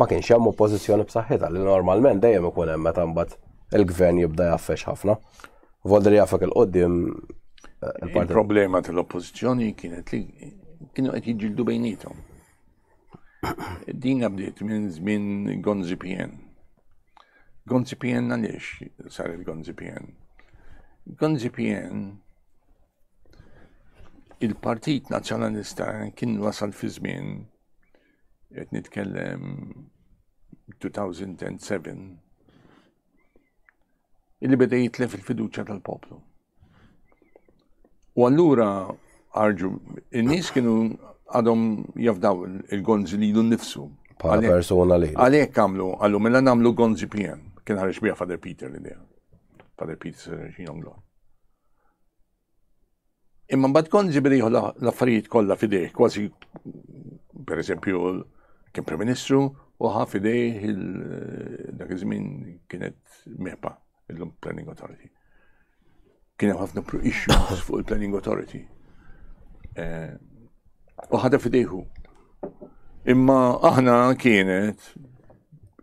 Ma kienx hemm oppożizzjoni b'saħħitha li normalment dejjem ikun hemm meta mbagħad il-gvern jibda jaffex ħafna. Volder jafak il-qoddim eh, Il-problema tal-oppozizjoni kienet li kienu għet jiġildu bejnietom. [clears throat] Din għabdiet minn zmin Gonzi PN. Gonzi PN għaliex sar il-Gonzi PN. Gonzi PN il-Partit Nazjonalista kien wasal fi zmin qed nitkellem 2007 illi beda jitlef il-fiduċa tal-poplu. U allura arġu, in nis kienu għadhom jafdaw il-gonzi li nifsu. Pala persona li. Għalek għamlu, għallu, mela namlu gonzi PM, kien ħarġ bija Fader Peter l-idea. Fader Peter s-reġin għamlu. Imman bad gonzi beriħu l-affarijiet kolla fideħ, kważi per eżempju kien Prim Ministru u ħa il-dakizmin kienet meħpa il-lum Planning Authority. Kien hemm ħafna issues [coughs] fuq il-Planning Authority. Eh, u ħadha fidejhu. Imma aħna kienet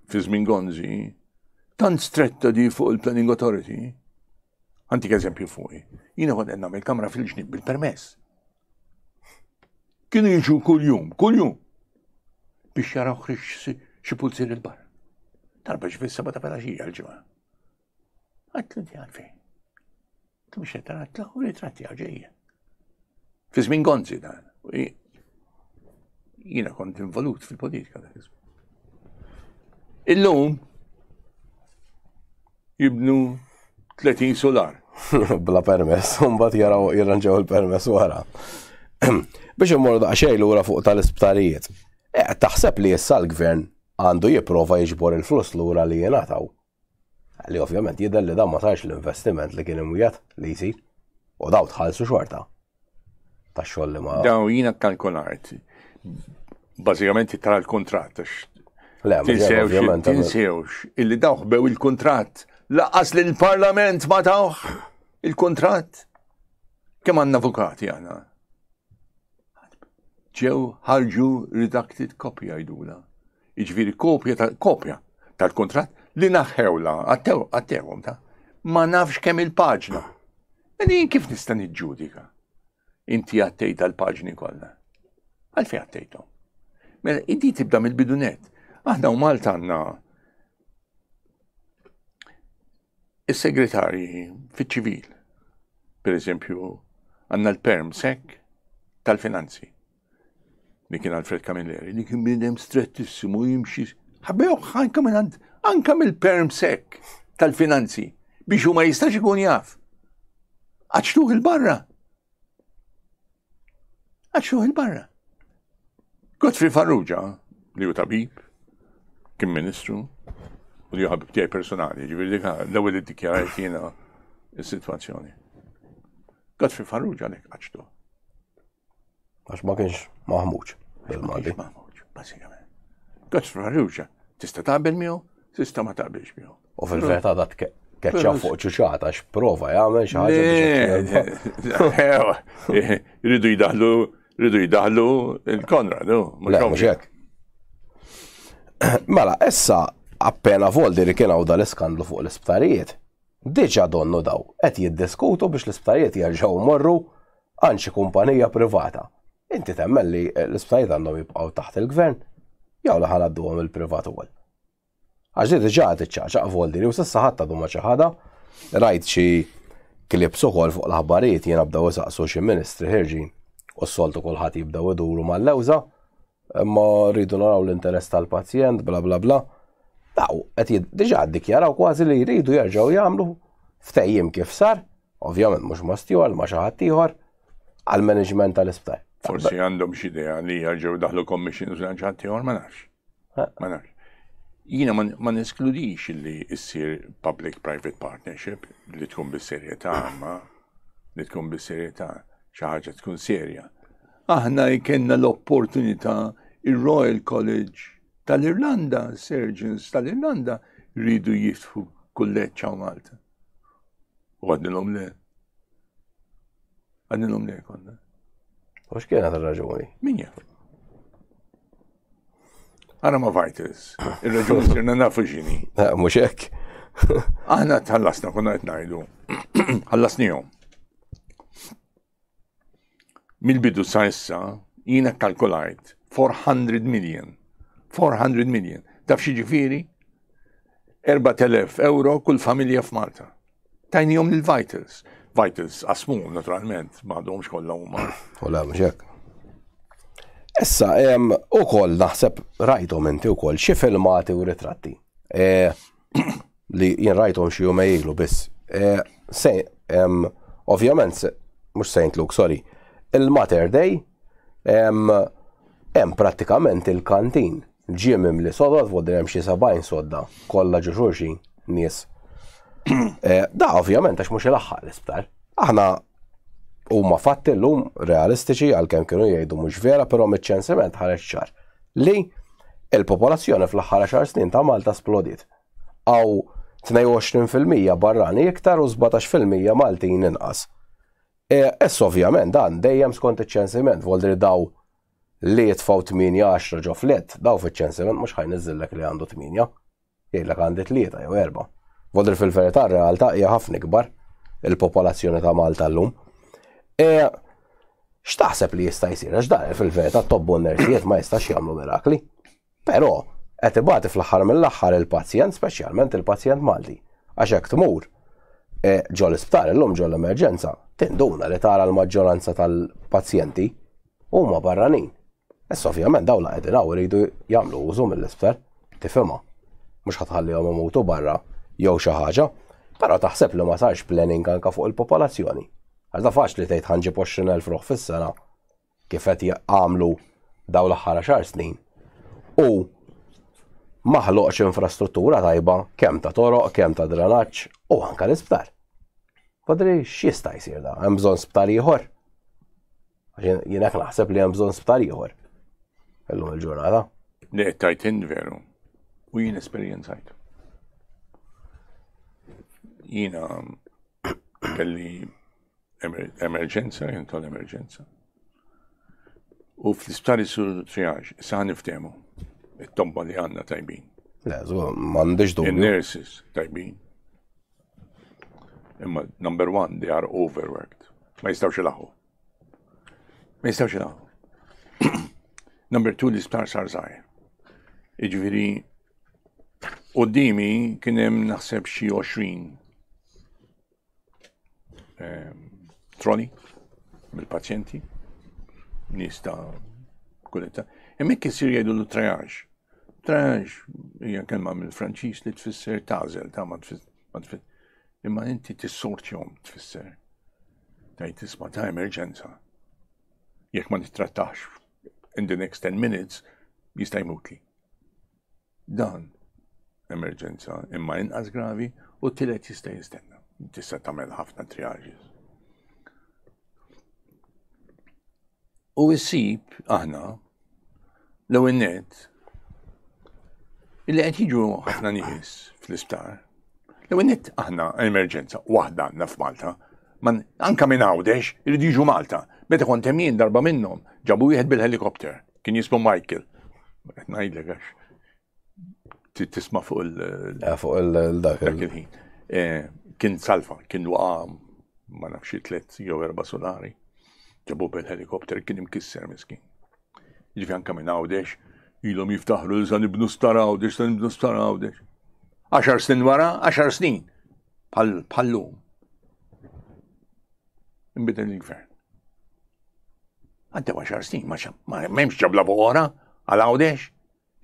fi żmien Gonzi tant stretta di fuq il-Planning Authority. Antik eżempju fuqi. Jiena kont qed nagħmel kamra fil-ġnib bil-permess. Kienu jiġu kuljum, kuljum biex jaraw xi pulzir il-bar. Darba ġifis sabata pelaxija l-ġimgħa. Għatlu ti għalfi. Tu mux għettar għatla u tratti għagġeja. Fizmin gonzi dan. Jina kont involut fil-politika dak Illum jibnu 30 solar. [laughs] Bla permess, bat jaraw jirranġaw il-permess wara. [clears throat] Biex immordu għaxej l-ura fuq tal-isptarijiet. Eh, taħseb li jessa l-gvern għandu jiprofa jġbor il-flus l-ura li jenataw li ovvjament jidher li dan ma sarx l-investiment li kien wieħed li jsir u daw tħallsu xorta. Ta' xogħol li ma. Daw jiena kalkulart. Bażikament tara l-kontratt Tinsewx, tinsewx, illi dawħ bew il kuntratt Laqqas li l-parlament ma dawħ il-kontrat. Kem għanna avukati għana? Ġew ħarġu redacted kopja jdula. Iġviri kopja tal-kopja tal-kontrat li naħħewla, għattew, għattew, ta' ma nafx kemm il-paġna. Għani kif nista' niġġudika? Inti għattejt għal-paġni kollha. Għalfej għattejtom. Mela, inti tibda mill-bidunet. Aħna u Malta għanna. is-segretarji fiċ-ċivil, per eżempju, għandna l-perm sekk tal-finanzi li kien Alfred Camilleri, li kien bnidem strettissimo jimxi. Ħabbew ħanka minn għand anka mill-perm sec tal-finanzi biex u ma jistax ikun jaf. Għaxtuħ il-barra. Għaxtuħ il-barra. Godfrey Farrugia, li u tabib, kim ministru, u li juħab tijaj personali, ġivir dik l li id-dikjarajt jena il-situazzjoni. Godfrey Farrugia li għaxtuħ. Għax ma kienx maħmuċ. Għax ma kienx maħmuċ, basikament. Godfrey Farrugia, tista taqbel miegħu? Sista ma taqbilx bihom. U fil verta dat keċċa fuq ċuċata x'prova jagħmel xi ħaġa. Ridu jidaħlu ridu jidahlu il konra no? hekk. [clears throat] Mela, issa appena voldi rikinaw dal-iskandlu fuq l-isptarijiet, diġa donnu daw, qed jiddiskutu biex l-isptarijiet jarġaw morru għanċi xi kumpanija privata. Inti temmelli li l-isptarijiet għandhom jibqgħu taħt il-gvern, jew li ħaladduhom il-privat ukoll. Għax ġaħat diġa għad voldi li u sissa ħatta dumma ċaħada, rajt xi klib suħol fuq l-ħabariet jena bdaw saqsu soċi ministri ħirġin u s-soltu kolħat jibdaw iduru mal-lewza, imma rridu naraw l-interess tal-pazjent, bla bla bla. Daw, qed diġà ddikjaraw kważi li jridu jerġgħu jagħmlu ftejjim kif sar, ovvjament mhux ma' stjor, ma' xi ħadd ieħor għall-management tal-isptar. Forsi għandhom xi idea li jarġaw daħlu commissions u xi ħadd ieħor ma nafx. Ma nafx jina ma neskludix li jissir public-private partnership li tkun bis-serjetà ma li tkun bis-serjetà xi ħaġa tkun serja. Aħna jkenna l-opportunità il-Royal College tal-Irlanda, surgeons tal-Irlanda rridu jiftħu kulleċċa u Malta. U għaddilhom le. Għaddilhom le konna. U x'kienet ir-raġuni? Min jaf? Għana ma fighters. Il-reġun s [coughs] sirna nafu ġini. Muxek. Għana [coughs] tħallasna konna għet najdu. jom. Mil-bidu sa' issa, jina kalkulajt 400 miljon. 400 miljon. Taf xieġifiri? 4.000 euro kull familja f'Malta. jom il vitals Vitals, asmu, naturalment, ma' domx kolla u ma'. [coughs] Ola, muxek. Issa, u koll naħseb rajtom inti u koll xie filmati u ritratti e, [clears throat] li jien rajtom xie u mejlu biss. E, se ovvjament, mux Saint Luke, sorry, il-Mater Day hemm pratikament il-kantin ġimim li sodot vodden hemm xi sabajn sodda kollha ġu nis. nies. [clears throat] E, da ovvjament għax mhux il-aħħar l-isptar. Aħna huma fatti llum realistiċi għalkemm kienu jgħidu mhux vera però miċ-ċensiment ħareġ ċar li il-popolazzjoni fl-aħħar 10 snin ta' Malta splodit. Aw 22% barrani iktar u 17% Maltin inqas. E, ess ovvjament dan dejjem skont iċ-ċensiment voldri daw li jitfaw 8-10 ġo flett, daw fiċ-ċensiment mhux ħajn iżillek li għandu 8, jgħidlek għandi li jew erba' Voldri fil-verità realtà hija ħafna ikbar il-popolazzjoni ta' Malta llum. E, x'taħseb li jista' jsir għax dan fil veta tobbu n ma jistax jagħmlu mirakli. Però qed ibati fl-aħħar mill-aħħar il-pazjent, speċjalment il-pazjent Malti. Għax hekk tmur e, ġol l-isptar illum ġol l-emerġenza, tinduna li tara l-maġġoranza tal-pazjenti huma barranin. Issa ovvjament dawn la qegħdin hawn iridu jagħmlu użu mill-isptar, tifhimha. Mhux ħatħallihom imutu barra jew xi ħaġa, però taħseb li ma sarx planning anke fuq il-popolazzjoni. Għazda faċ li tgħid ħanġi poċċin ruħ fis-sena kif qed jgħamlu daw l-aħħar xar snin. U maħloqx infrastruttura tajba kemm ta' toroq, kemm ta' dranaġġ u anka l-isptar. Padri x'jista' jsir da? Hemm bżonn sptar ieħor. Jien naħseb li hemm bżonn sptar ieħor. Illum il-ġurnata. Le tajtin veru. U jien esperjenzajt. Jiena kelli emerġenza, jintol emerġenza. U fl istari su triage, saħan iftemu, il tomba li għanna tajbin. Le, zgħu, mandiġ dubju. Il-nurses tajbin. Imma, number one, they are overworked. Ma jistawx laħu. Ma jistawx laħu. [clears throat] number two, l istar sar zaħir. Iġviri, u dimi kienem naħseb xie 20 troni mill-pazjenti, nies ta' kuletta. Hemmhekk isir jgħidu l trajax. Trajax hija kelma mill franċis li tfisser tazel, ta' ma tfisser. Imma inti tissortjom tfisser. Tajt isma' ta' emerġenza. Jek ma nittrattax in the next 10 minutes jistaj jmutli. Dan emerġenza imma inqas gravi u t tilet jistaj jistenna. Tista' tagħmel ħafna triages. U issib aħna l net illi qed jiġu ħafna nies fl-isptar. L net aħna emerġenza waħda għandna f'Malta, man anka minn għawdex irridu jiġu Malta. Meta kont jien darba minnhom ġabu wieħed bil-helikopter kien jismu Michael. Ngħidlek għax tisma fuq il- ah, fuq il-dak eh, Kien salfa, kien waqa ma nafxi tlet jew erba solari ġabu bil-helikopter kien imkisser miskin. Ġifi anka minn għawdex, ilhom jiftaħru l san ibnu star għawdex, san ibnu star għawdex. 10 snin wara, 10 snin. Bħallum. Imbidel l gvern Għaddew 10 snin, ma memx ġabla bora għal għawdex.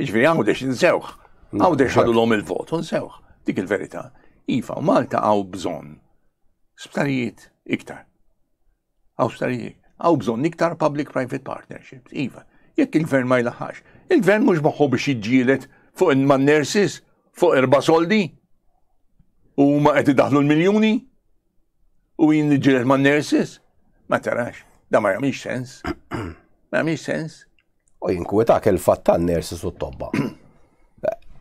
Iġviri għawdex nsewħ. Għawdex għadu l-om il-vot, nsewħ. Dik il-verita. ifa, Malta għaw bżon. sbtarijiet iktar. Għaw sbtarijiet, għaw bżonn iktar public-private partnerships. Iva, jekk il-gvern ma jlaħħax. Il-gvern mhux moħħu biex jiġġielet fuq il man nurses, fuq erba' soldi, u ma qed idaħlu l-miljuni, u jien iġġilet man nurses. Ma tarax, da ma jgħamix sens. Ma jgħamix sens. U jinkwetak il-fatt tan-nurses u t-tobba.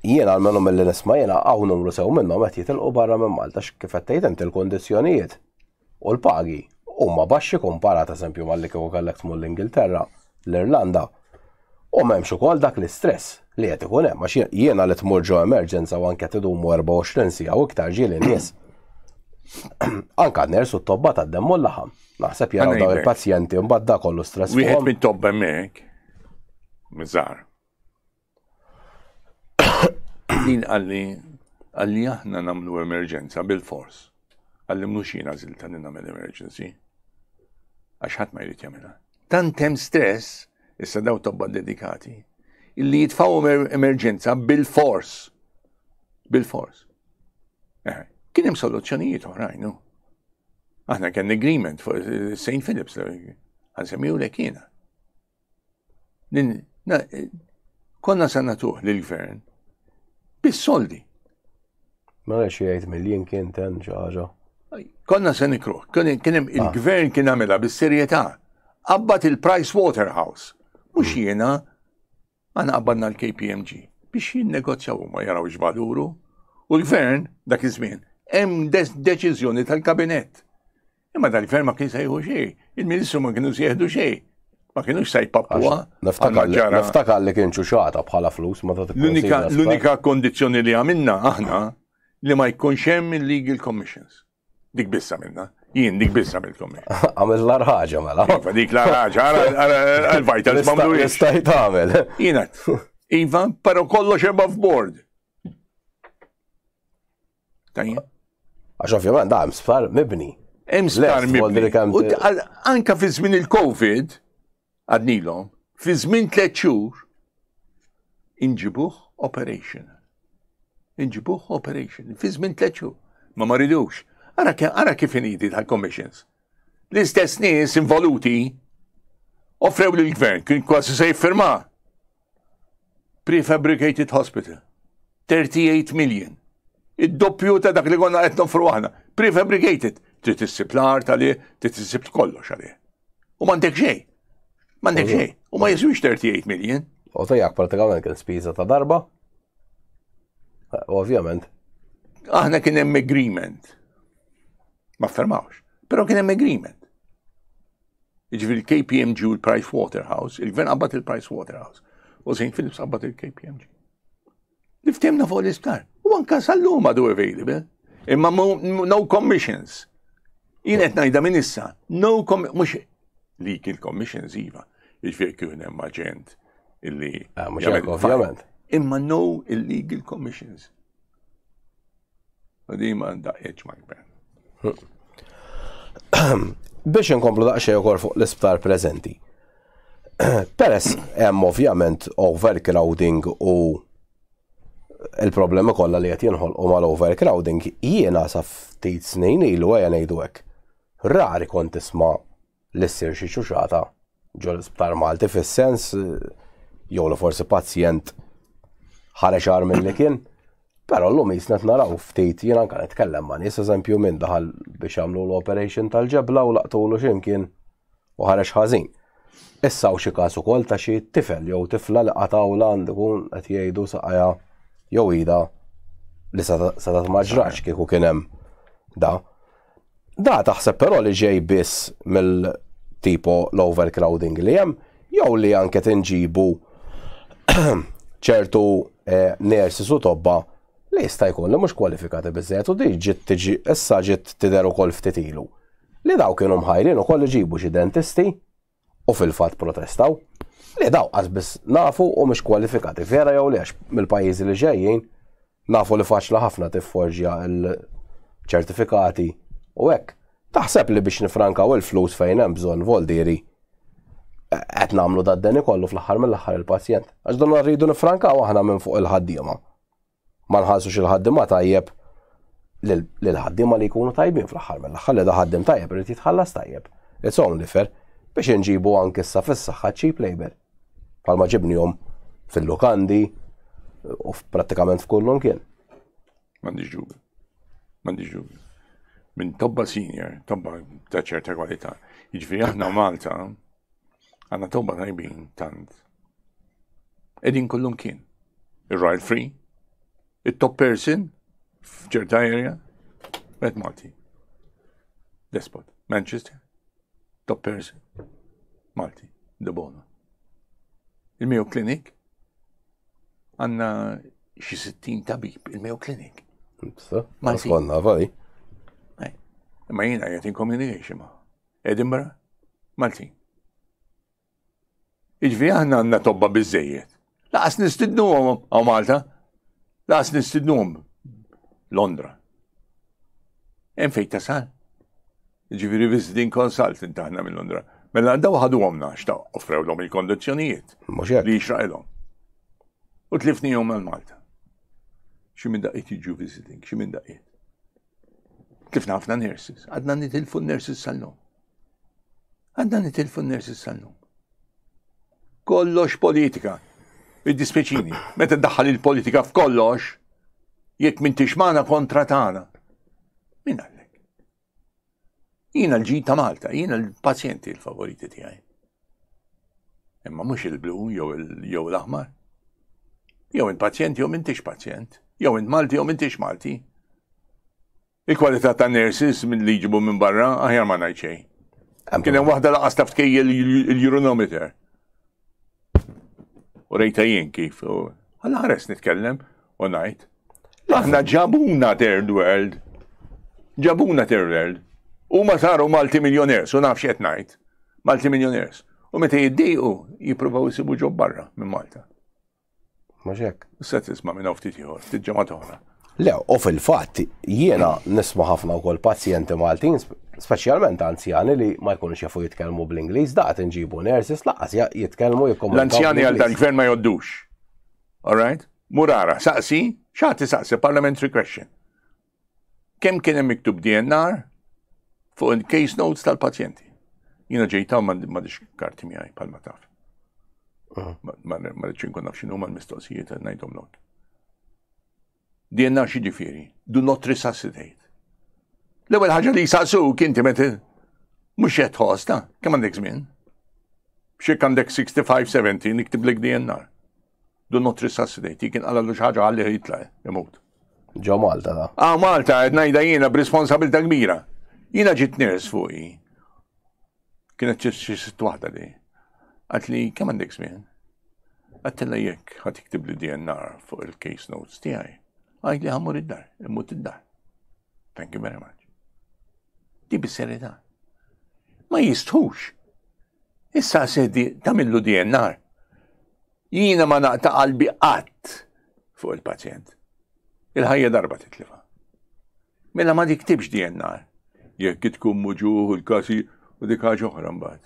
jiena għal-menu mill nisma jena għaw numru sew minnom għet jitilqu barra minn Malta xkifettajt qed tgħid il u l-pagi ma baxxi kompara ta' sempju mal-li kieku kellek tmur l-Ingilterra, l-Irlanda. U jemxu kol dak l-istress li qed ikun hemm għax jiena li tmur ġo emerġenza u anke tidumu 24 sija u iktar ġieli nies. [clears throat] Anka nersu t-tobba ta' demmu l-laħam. Naħseb jgħu daw il-pazjenti mbagħad badda kollu stress. Wieħed minn tobba mek, Miżar. [clears throat] Din għalli għalli aħna namlu emerġenza bil-fors. Għalli mnuxina zil tanin namel emerġenzi għax ħadd ma jrid jagħmilha. Tant hemm stress, issa daw tobba dedikati, illi jitfaw emerġenza bil-fors. Bil-fors. Eh, kien hemm soluzzjonijiet oħrajn, no? Aħna kien agreement for eh, St. Philip's, eh, għan semmiw lek jiena. Konna sanatuħ l gvern bis-soldi. Ma għax jgħid mill-jien kien ten ġaġa. Konna se nikru, kienem ah. il-gvern kien għamela bis-serjetà. Abbat il-Price Waterhouse, mux mm. jena, ma abbadna l-KPMG biex negozjaw ma jaraw x'valuru. U l-gvern dak iż-żmien hemm deċiżjoni tal-kabinett. Imma dal-gvern ma kien sejħu xejn, il-ministru ma kienu sejħdu xejn. Ma kienux sajt papua. Naftakar li kien ċuxata bħala flus L-unika kondizjoni li għamilna aħna li ma jkunx hemm il-legal commissions. Dik bissa minna. Jien dik bissa minnkom. [laughs] Għamil l raġa mela. Iva, dik l raġa, għal-vitals [laughs] mamlu jistajt għamil. Jina, Iva, pero kollox above board. Tajja. Għax ovvjament da mspar mibni. Mspar mibni. Anka fi żmien il-COVID, għadnilhom, fi żmien tliet xhur inġibuh operation. Inġibuh operation. Fi żmien tliet xhur. Ma ma ridux. Ara kif inidi ta' commissions L-istess nies involuti offrew lill gvern kien kważi se jiffirma. Prefabricated hospital. 38 million. Id-doppju ta' dak li konna qed nofru aħna. Prefabricated. Trid issib l li għalih, trid issib kollox għalih. U m'għandek xejn. M'għandek xejn. U ma jeżwix 38 million. U tajjak pratikament kien spiża ta' darba. Eh, ovvjament. Aħna kien hemm agreement ma fermawx. Pero kien hemm agreement. Iġifieri KPMG u l-Price Waterhouse, il-gvern qabad il-Price Waterhouse, u Saint Philips qabad il-KPMG. Niftemna fuq l isptar U anka sal-lum għadu available. Imma no commissions. Jien qed ngħidha minn issa, no mhux lik il-commissions iva. Jiġifieri kien hemm aġent illi. Ah, ovvjament. Imma no illegal commissions. U di ma ndaqqieċ ma' [clears throat] Biex inkomplu daqxej ukoll fuq l-isptar preżenti. [clears throat] Peress hemm ovvjament overcrowding u il-problemi kollha li qed jinħolqu mal-overcrowding jiena sa ftit snin ilu għajan ngħidu Rari kont tisma' l-issir xi xuxata ġol isptar Malti fis-sens jew li forsi pazjent ħarex għar li kien Pero l-lum jisnet naraw ftit, jina nkan nitkellem ma' nies eżempju minn daħal biex għamlu l-operation tal-ġebla u laqtulu ximkien u ħarex ħażin. Issa u xi każ ukoll ta' xi tifel jew tifla li qataw land ikun qed jgħidu saqajja jew ida li seta maġrax kieku kien hemm da. Da taħseb però li ġej biss mill-tipo l-overcrowding li hemm jew li anke tinġibu [clears throat] ċertu eh, nersi su tobba li jista' jkun li mhux kwalifikati biżżejjed u di ġiet tiġi issa ġiet tidher ukoll ftit ilu. Li daw kienu mħajrin ukoll iġibu xi dentisti u fil-fatt protestaw. Li daw biss nafu u mhux kwalifikati vera jew lex mill-pajjiżi li ġejjin nafu li faċla ħafna tifforġja l-ċertifikati u hekk. Taħseb li biex nifrankaw il-flus fejn hemm bżonn voldiri e, qed nagħmlu dad-deni kollu fl-aħħar mill-aħħar il-pazjent. Għax don rridu nifrankaw aħna minn fuq il-ħaddiema ma nħallsu xil-ħaddima tajjeb lil-ħaddima li jkunu tajbin fl-aħħar mill-aħħar li da ħaddim tajjeb irid jitħallas tajjeb. It's only fair biex inġibu anke issa fis-saħħa cheap labor. Palma ġibnihom fil-lukandi u pratikament f'kullhom kien. M'għandix ġubi. M'għandix ġubi. Minn tobba senior, tobba ta' ċerta kwalità. Jiġifieri aħna Malta, għandna tobba tajbin tant. Edin kullum kien. Ir-Royal Free, il-top person f'ċerta area, met Malti. Despot. Manchester, top person. Malti, Bono. il mio Clinic, għanna xi 60 tabib, il mio Clinic. Ma s Għanna vaj. Eh, ma jina jgħet in communication ma. Edinburgh, Malti. Iġvi għanna għanna tobba bizzejiet. Laqas nistidnu għom Malta. Las nistidnum Londra. En fejn tasal. Ġifieri visiting consultant taħna minn Londra. Mela daw ħadu għomna xta' offrewlhom il-kondizzjonijiet. Li jixraqilhom. U tlifni għom għal-Malta. Xi minn daqiet iġu visiting, ċi minn daqiet. Tlifna għafna nurses. Għadna nitilfu nurses sal-lum. Għadna nitilfu nurses sal-lum. Kollox politika id-dispeċini. Meta daħħal il-politika f'kollox, jekk minn tixmana kontra tagħna. Min għallek? Jina l-ġid ta' Malta, jina l-pazjenti l-favoriti tiegħi. Imma mhux il-blu jew l-aħmar. Jew il jow jew m'intix pazjent, jew minn Malti jew m'intix Malti. Il-kwalità ta' nurses minn li ġibu minn barra aħjar ma ngħid xejn. Kien hemm waħda laqas taf tkejjel il-uronometer. Il rejta jien kif. Għalla ħares nitkellem u najt. Aħna ġabuna third world. Ġabuna third world. U ma saru malti miljoners, u nafx qed ngħid. Malti miljoners. U meta jiddiqu jiprofaw jisibu ġob barra minn Malta. Maġek. Issa tisma' minn ftit ieħor, ftit ġemgħa Le, u fil-fatt jiena nisma' ħafna wkoll pazjenti Maltin specialment anzjani li ma jkunux jafu jitkelmu bl-Ingliż, daqt inġibu nersis laqas jitkelmu jikkomunikaw. L-anzjani għal dan gvern ma joddux. All right? Murara, saqsi, xaħti saqsi, parliamentary question. Kem kienem miktub DNR fuq il-case notes tal-pazjenti? Jina ġejta ma dix karti miegħi palma taf. Ma rridx inkun naf ma l-mistoqsijiet għal-najdom not. DNR xidifiri, do not resuscitate l ewel ħagġa li jisaqsu kinti meta Mux qed ħosta, kemm għandek zmin? B'xek għandek 65-70 niktib lek DNR. Do not resuscitate, jikin għalla l ħagġa għalli jitla, jemut. Ġo Malta da. Ah, Malta, għed najda jena b'responsabilta kbira. Jena ġit nirs fuqi. Kienet xie waħda li. Għat li, kemm għandek żmien? Għattella jek għat iktib li DNR fuq il-case notes tijaj. Għaj li ħammur id-dar, immut id-dar. Thank you very much. Di bisserita. Ma jistħux. Issa sedi tamillu DNR. Jina ma naqta qalbi qatt fuq il-pazjent. Il-ħajja darba titlifa. Mela ma diktibx DNR. Jekk tkun muġuħ il-kasi u dik ħaġa oħra mbagħad.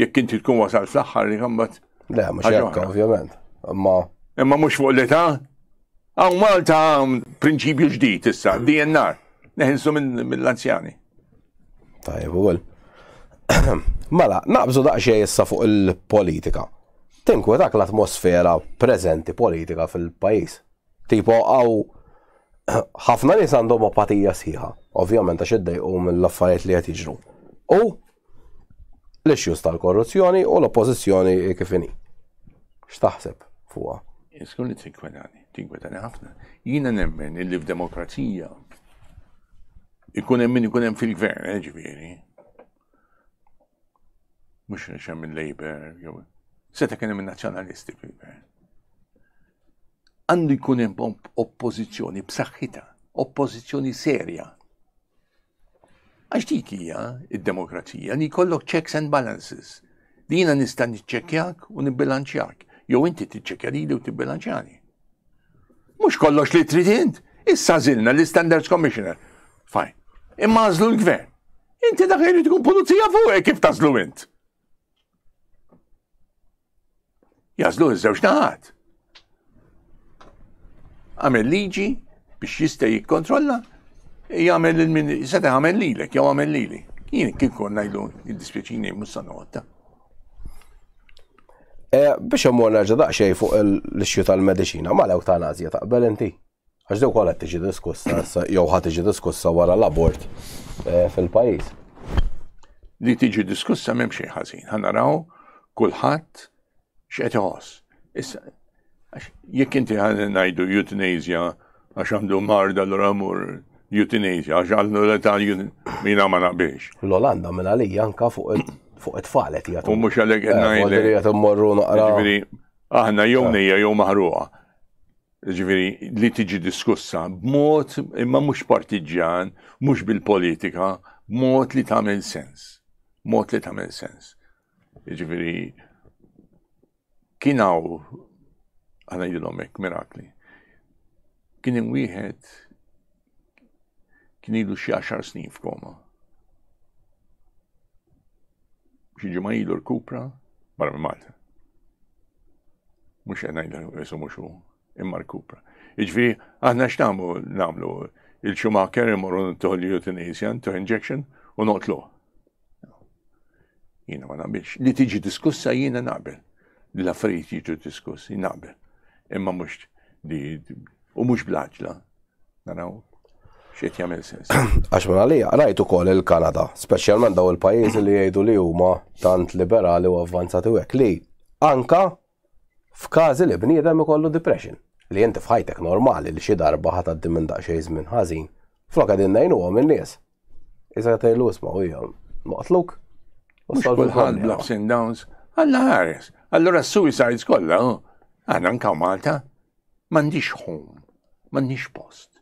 Jekk inti tkun wasal fl-aħħar li mbagħad. Le, mhux hekk ovvjament. Imma Imma mhux fuq l-età. Hawn Malta prinċipju ġdid issa, DNR. Neħinsu minn l anzjani Tajb u [clears throat] Mela, naqbżu daqxie jessa fuq il-politika. Tinku dak l-atmosfera prezenti politika fil-pajis. Tipo, għaw [clears throat] ħafna nis għandhom apatija sħiħa. Ovvjament xeddej u mill-affarijiet li qed jiġru. U l-issues tal-korruzzjoni u l-oppożizzjoni kif inhi. X'taħseb fuqha? Iskulli tinkwetani, tinkwetani ħafna. Jiena nemmen illi f'demokrazija ikun hemm min ikun hemm fil-gvern, eh, ġifieri. Mhux xem il-Labor, jew seta kien hemm nazzjonalisti fil-gvern. Għandu jkun hemm oppożizzjoni b'saħħitha, oppożizzjoni serja. Għax dik hija id-demokrazija li jkollok checks and balances. Li jiena nista' niċċekkjak u nibbilanċjak. Jew inti tiċċekkja lili u tibbilanċjani. Mhux kollox li trid int. Issa żilna l-Standards Commissioner. Fajn imma għażlu l-gvern. Inti dak jrid tkun polizija fuq eh, kif tażlu int. Jażlu iż-żewġ naħat. Għamel liġi biex jista' jikkontrolla, jagħmel il-min jisata għamel lilek jew għamel lili. Jien kien kon il-dispieċini mhux sanotta. Eh, biex imur nerġa' daqxej fuq l-issju tal medicina ma l-ew ta' taqbel inti. Għax dew kolla tiġi diskussa, jew ħad tiġi diskussa wara l-abort eh, fil-pajis. Li tiġi diskussa memx xejn ħażin, raw kulħadd x'qed iħoss. Issa jekk inti ngħidu euthanasia għax għandu marda l-ramur euthanasia għax għandu l-età mina ma naqbiex. L-Olanda minn għalija anka fuq fuq it-tfalet jgħat. U mux għalek għedna jgħatu. Aħna jew nejja jew maħruqa ġiviri li tiġi diskussa b'mod imma mhux partiġjan, mhux bil-politika, b'mod li tagħmel sens. Mod li tagħmel sens. Ġiviri kien hawn għana jilhom hekk mirakli. Kien hemm wieħed kien ilu xi għaxar snin f'koma. Xi ġimgħa ilu rkupra barra Malta. Mhux qed ngħidha mhux hu imma Kupra. Iġvi, għahna x'namlu namlu il-Schumacher imorru nitolli euthanasia, to injection u notlu. Jina ma naqbilx. Li tiġi diskussa jina naqbel. L-affarijiet jiġu jina naqbel. Imma mux di, u mux blaġla. Naraw xiet jagħmel sens. [clears throat] Għax minn għalija rajt kol il-Kanada, specialment daw il pajiz li jgħidu li huma tant liberali u avvanzati u għek li anka f'każi li bnidem ikollu depression li jenti fħajtek normali li xi darba ħat għaddi minn daqsxejn żmien Flok għadin ngħinuhom in-nies. Iżda tgħidlu u jgħom. maqtluk. Kulħadd bl and downs. Alla ħares. Allora suicides kollha, oh. għana nkaw Malta, m'għandix home, m'għandix post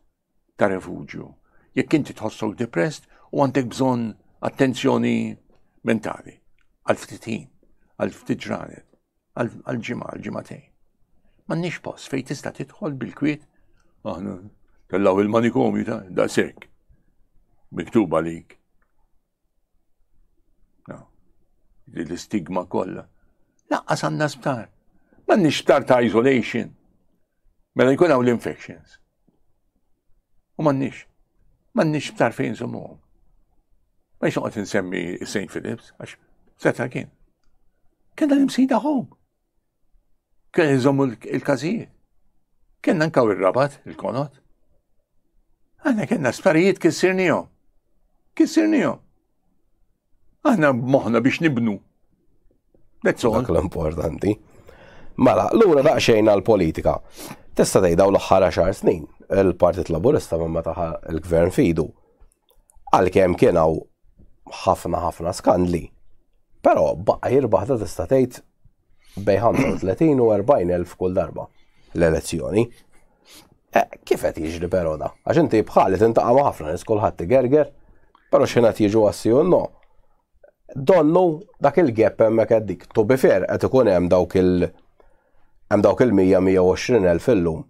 ta' refugju. Jekk inti tħossol depressed u għandek bżonn attenzjoni mentali għal ftitin, għal ftitġranet għal ġimma għal tej nix post fejn tista' tidħol bil-kwiet. Aħna tellaw il manikomi ta' da' sekk. Miktuba għalik. L-istigma kollha. Laqqas għandna sptar. M'għandniex sptar ta' isolation. Mela jkun hawn l-infections. U m'għandniex. M'għandniex sptar fejn żomuhom. Ma jxoqgħod insemmi St. Philips, għax seta' kien. Kien dan imsida home. Kien jizomu l-kazijiet. Kienna nkaw il-rabat, il-konot. Għanna kienna sparijiet kissirnijom. Kissirnijom. Għanna moħna biex nibnu. That's all. Dak l-importanti. Mela, l għura daqxejn għal-politika. Testa tgħidaw l-aħħar xar snin, il-Partit Laburista ma meta il-Gvern fidu. Għalkemm kienaw ħafna ħafna skandli. Però baqa jirbaħ ta' tista' tgħid bej 35 u 40.000 kull darba l-elezzjoni. Eh, kif qed jiġri però da? Għax inti bħalet intaqa' ħafna nies kulħadd gerger, però x'inat jiġu assi u no. Donnu dak il-gap hemmhekk dik. To be fair qed ikun hemm dawk il- hemm dawk il-120 elf illum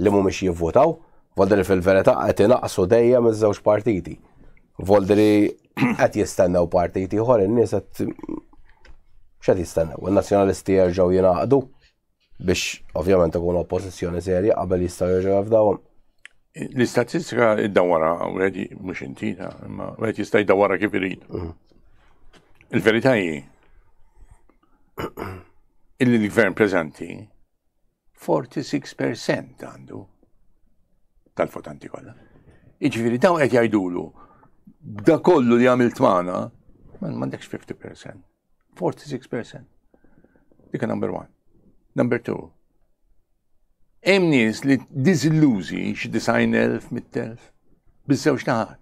li mhumiex jivvotaw, voldri fil-verità qed inaqsu dejjem iż-żewġ partiti. Voldri [clears throat] qed jistennew partiti ieħor in-nies qed xa jistennew, il-nazjonalisti jirġaw jinaqdu biex ovvjament ikun oppożizzjoni serja qabel jistgħu jerġgħu f'dawhom. L-istatistika id-dawara, u għedi mux intina, imma għedi jistaj dawara kif irid. Mhm. Il-verità hi illi l-gvern preżenti 46% għandu tal-votanti kollha. Iġifieri dawn qed jgħidulu da kollu li għamilt magħna m'għandekx 50%. 46%. Dika number one. Number two. Emnis li diżillużi x design elf, mit-telf, biżewġ naħat.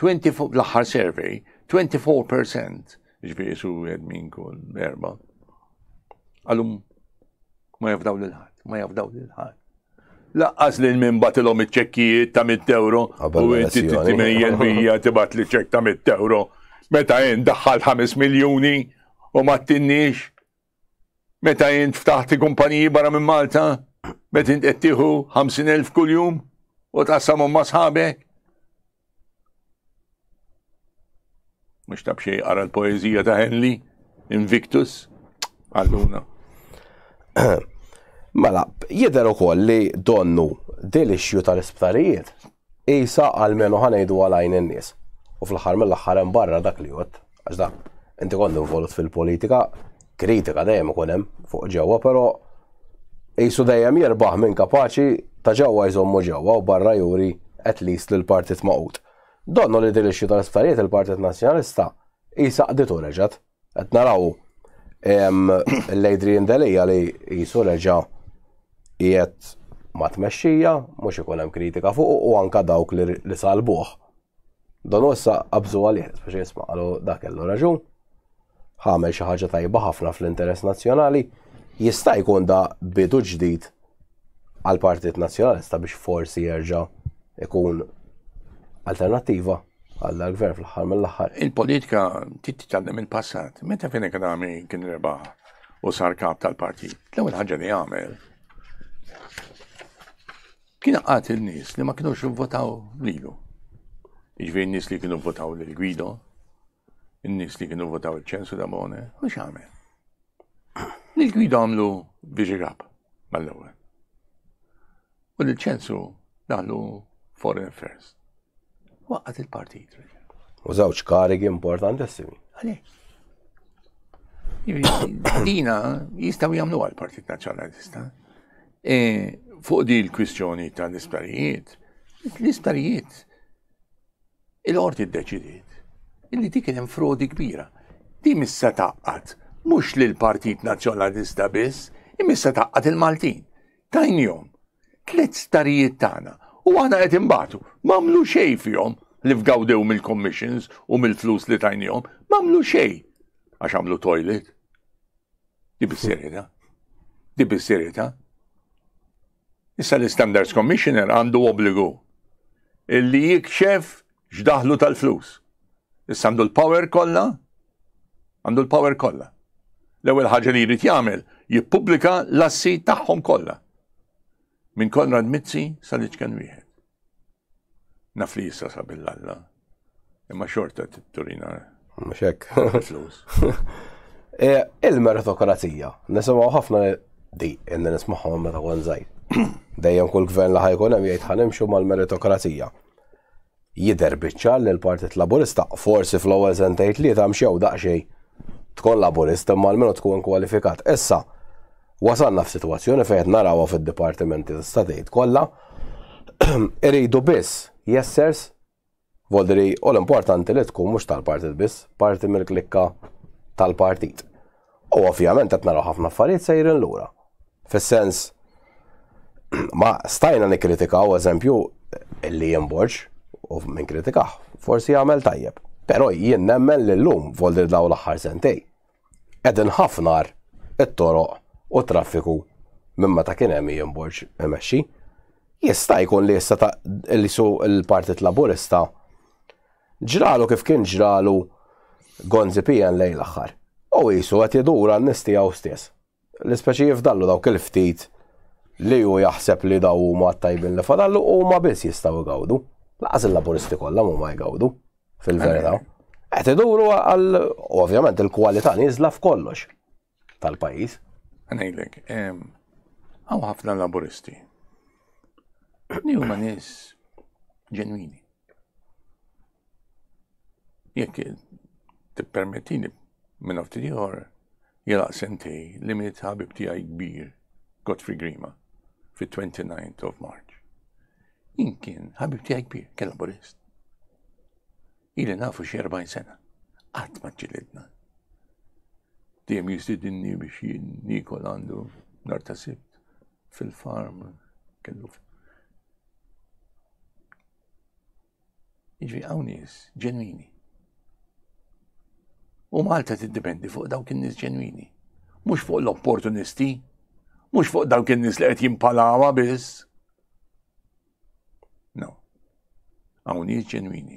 24 l-aħħar survey, 24% ġifieri su min kull verba. Għalum, ma jafdaw l ħadd, ma jafdaw l ħadd. Laqqas lil min batilhom iċ-ċekkijiet ta' 100 euro u inti timejjel mija tibat li ċek ta' 100 euro meta jien daħħal 5 miljoni u ma t-tinnix. Meta jint ftaħti kumpaniji barra minn Malta, meta jint ettiħu 50.000 kuljum u taqsamu ma sħabek. Mux tabxej għara l-poezija ta' Henley, Invictus, għalluna. [clears throat] Mela, jidher ukoll li donnu del xju tal-isptarijiet jisa għal-menu ħanajdu għal-għajn in-nies. U fl-ħar mill-ħar barra dak li għot, għax inti kontu involut fil-politika, kritika dejjem ikun hemm fuq ġewwa, però qisu dejjem jirbaħ minn kapaċi ta' ġewwa jżommu ġewwa u barra juri at least lill partit maqut. Donnu li dirixxi tal-affarijiet il-Partit Nazzjonalista qisha qditu reġgħet qed naraw [coughs] l-Adrian Delija li qisu reġa' qiegħed ma tmexxija, mhux ikun hemm kritika fuq u anka dawk li salbuh. Don issa qabżu għalih, biex jisma' dak kellu raġun ħamel xi ħaġa tajba ħafna fl-interess nazzjonali, jista' jkun da bidu ġdid għal partit Nazzjonalista biex forsi jerġa' ikun alternattiva għall gvern fl-aħħar mill-aħħar. Il-politika tititgħallem il-passat, meta fejn ekonomi kien rebaħ u sar kap tal-partit. L-ewwel ħaġa li għamel kien għat il-nies li ma kinux votaw lilu. Iġvien nis li kienu votaw lil gwido n-nis li kienu votaw il-ċensu da bone, u xamen. Nil-gwida għamlu viġi rab, mal-ewel. U l-ċensu daħlu Foreign Affairs. Waqqat il partijt U zawċ karigi importantissimi. Għalli. Jiġifieri, dina jistaw jamlu għal-Partit Nazjonalista. E, fuq di l-kwistjoni ta' l-isparijiet, l-isparijiet il-orti d-deċidiet illi dik kien frodi kbira. Di missa taqqat, mhux l partit Nazzjonalista biss, imissa taqqat il-Maltin. Tajnjom, tliet starijiet tagħna u għana qed imbatu, m'għamlu xejn fihom li fgawdew mill-commissions u mill-flus li tajnjom, m'għamlu xejn għax għamlu toilet. Di bis Di bis Issa l-Standards Commissioner għandu obbligu illi jikxef xdaħlu tal-flus. Issa għandu l-power kolla? Għandu l-power kolla. l ewel ħagġa li jrid jagħmel jippubblika l-assi tagħhom kollha. Minn Konrad Mizzi sal kien wieħed. Naf li issa sabillalla. Imma xorta t-turina. Mhux hekk. Flus. [laughs] Eh, Il-meritokrazija, nisimgħu ħafna di, inni nismaħħom meta kon zaħir. [clears throat] Dejjem kull gvern laħajkun hemm jgħid ħanimxu mal-meritokrazija jider biċċa l-Partit Laburista. Forsi fl-ewwel sentejt li ta' mxew daqsxejn tkun laburista imma l-minu tkun kwalifikat. Issa wasalna f'sitwazzjoni fejn qed narawha fid-dipartimenti tas St'ejt kollha [clears throat] iridu biss jessers Voldri, u l-importanti li tkun mhux tal-partit biss, parti mill-klikka tal-partit. U ovvjament qed naraw ħafna affarijiet sejrin lura. Fis-sens [clears throat] ma stajna nikkritikaw eżempju li jimborġ u minn kritikaħ, forsi jagħmel tajjeb. Però jien nemmen l lum voldir daw l-aħħar sentej. Qegħdin ħafnar it-toroq u traffiku minn meta kien hemm jinborġ imexxi. Jista' jkun li issa li su l-Partit Laburista ġralu kif kien ġralu Gonzi Pijan lej l-aħħar. U jisu qed jidura n-nistijaw stess. L-ispeċi jifdallu dawk il-ftit li ju jaħseb li daw huma tajbin li fadallu u ma biss jistgħu għawdu laqas il-laburisti kollha huma jgawdu fil-verità. Qed iduru għal ovvjament il-kwalità niżla f'kollox tal-pajjiż. Ngħidlek, hawn ħafna laboristi. Ni huma nies ġenwini. Jekk tippermettini minn ofti ieħor jilaq sentej li minn ħabib tiegħi kbir Godfrey Grima fit-29th of March. Inkien, ħabib tiegħi kbir, kien laburist. Ili nafu xi erbajn sena. Qatt ma ġilidna. Dejjem jistidinni biex nikol għandu nar ta' sibt fil-farm kellu. Iġri hawn ġenwini. U Malta tiddependi fuq dawk in-nies ġenwini. Mhux fuq l-opportunisti, mhux fuq dawk in-nies li qed jimpalawa biss. għaw nies ġenwini.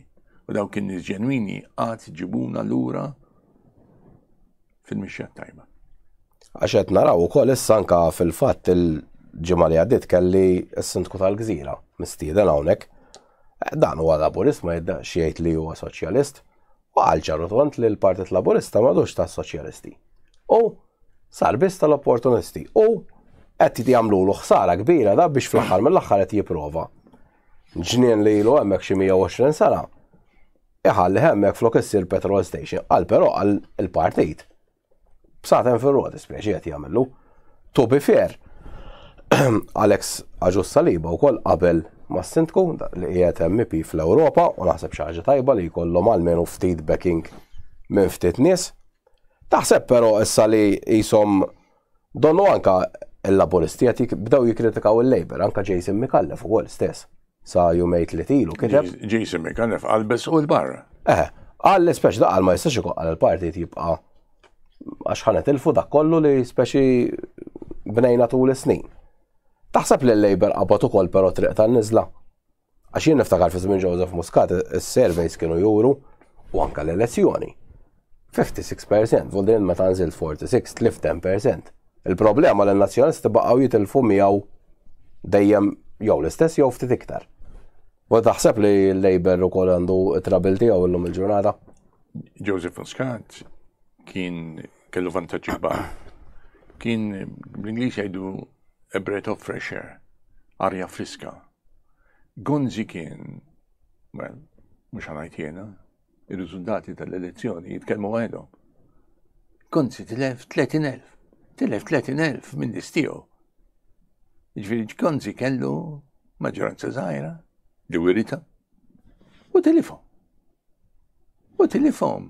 U daw kien nis ġenwini għat ġibuna lura fil-mixja tajba. Għaxet naraw u koll sanka fil-fatt il-ġimma li għaddit kelli s-sintku tal-gżira, mistieden hawnhekk. Dan huwa laburist ma jedda xiejt li huwa soċjalist u għalġaru tont li l-partit laburista dux ta' soċjalisti. U sar biss tal-opportunisti u qed jagħmlu ħsara kbira da biex fl-aħħar mill-aħħar qed jipprova ġnien li ilu hemmhekk xie 120 sena. Iħalli hemmhekk flok issir petrol station. Għal però għal il-partit. B'satem fir-rod ispjaċiet jagħmlu. To be fair. [clears throat] Alex Aġus Saliba wkoll qabel ma' Sintku li qiegħed MP fl-Ewropa u naħseb x'aġa tajba li jkollhom għalmenu ftit backing minn ftit nies. Taħseb però issa li jisom donnu anka il-laboristi għatik b'daw jikritikaw il-Labor, anka Jason Mikallef u għol stess sa jumej tletilu kiteb. Jason McAnef għalbes u l-barra. Eh, għall speċi da għal ma jistax ikun għal partit jibqa għax il-fu dak kollu li speċi bnejna tul is-snin. Taħseb li l lejber qabad ukoll però triq tan-niżla. Għax jien niftakar fi żmien Joseph Muscat is-surveys kienu juru u anka l-elezzjoni. 56%, voldin meta nżil 46, tlif 10%. Il-problema l-nazjonalisti baqgħu jitilfu miegħu dejjem jew l-istess jew ftit iktar. U taħseb li l-Labor kol għandu għaw tiegħu lum il-ġurnata? Joseph Muscat kien kellu vantaġġi kbar. Kien bl inglis jajdu a breath of fresh air, arja friska. Gonzi kien, well, mhux għanajt jiena, ir-riżultati tal-elezzjoni jitkellmu għedhom. Gonzi t-lef 30.000, t-lef 30.000 minn nistiju. Ġviri ġkonzi kellu maġoranza zaħira, ġwirita, u telefon. U telefon.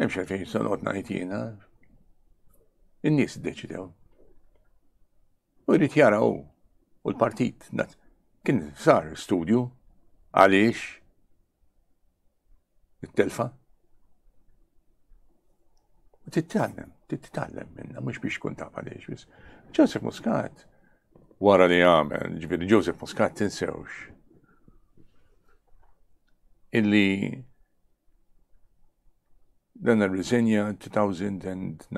Memxie fej sonot najtina. Innis nies deċidew. U rrit jaraw u l-partit kien sar studju għaliex il telfa U t-tallem, t-tallem minna, mux biex kun taf għaliex, biss. Joseph Muscat, wara li għamel, ġviri Joseph Muscat tinsewx, illi dan il-risenja 2019,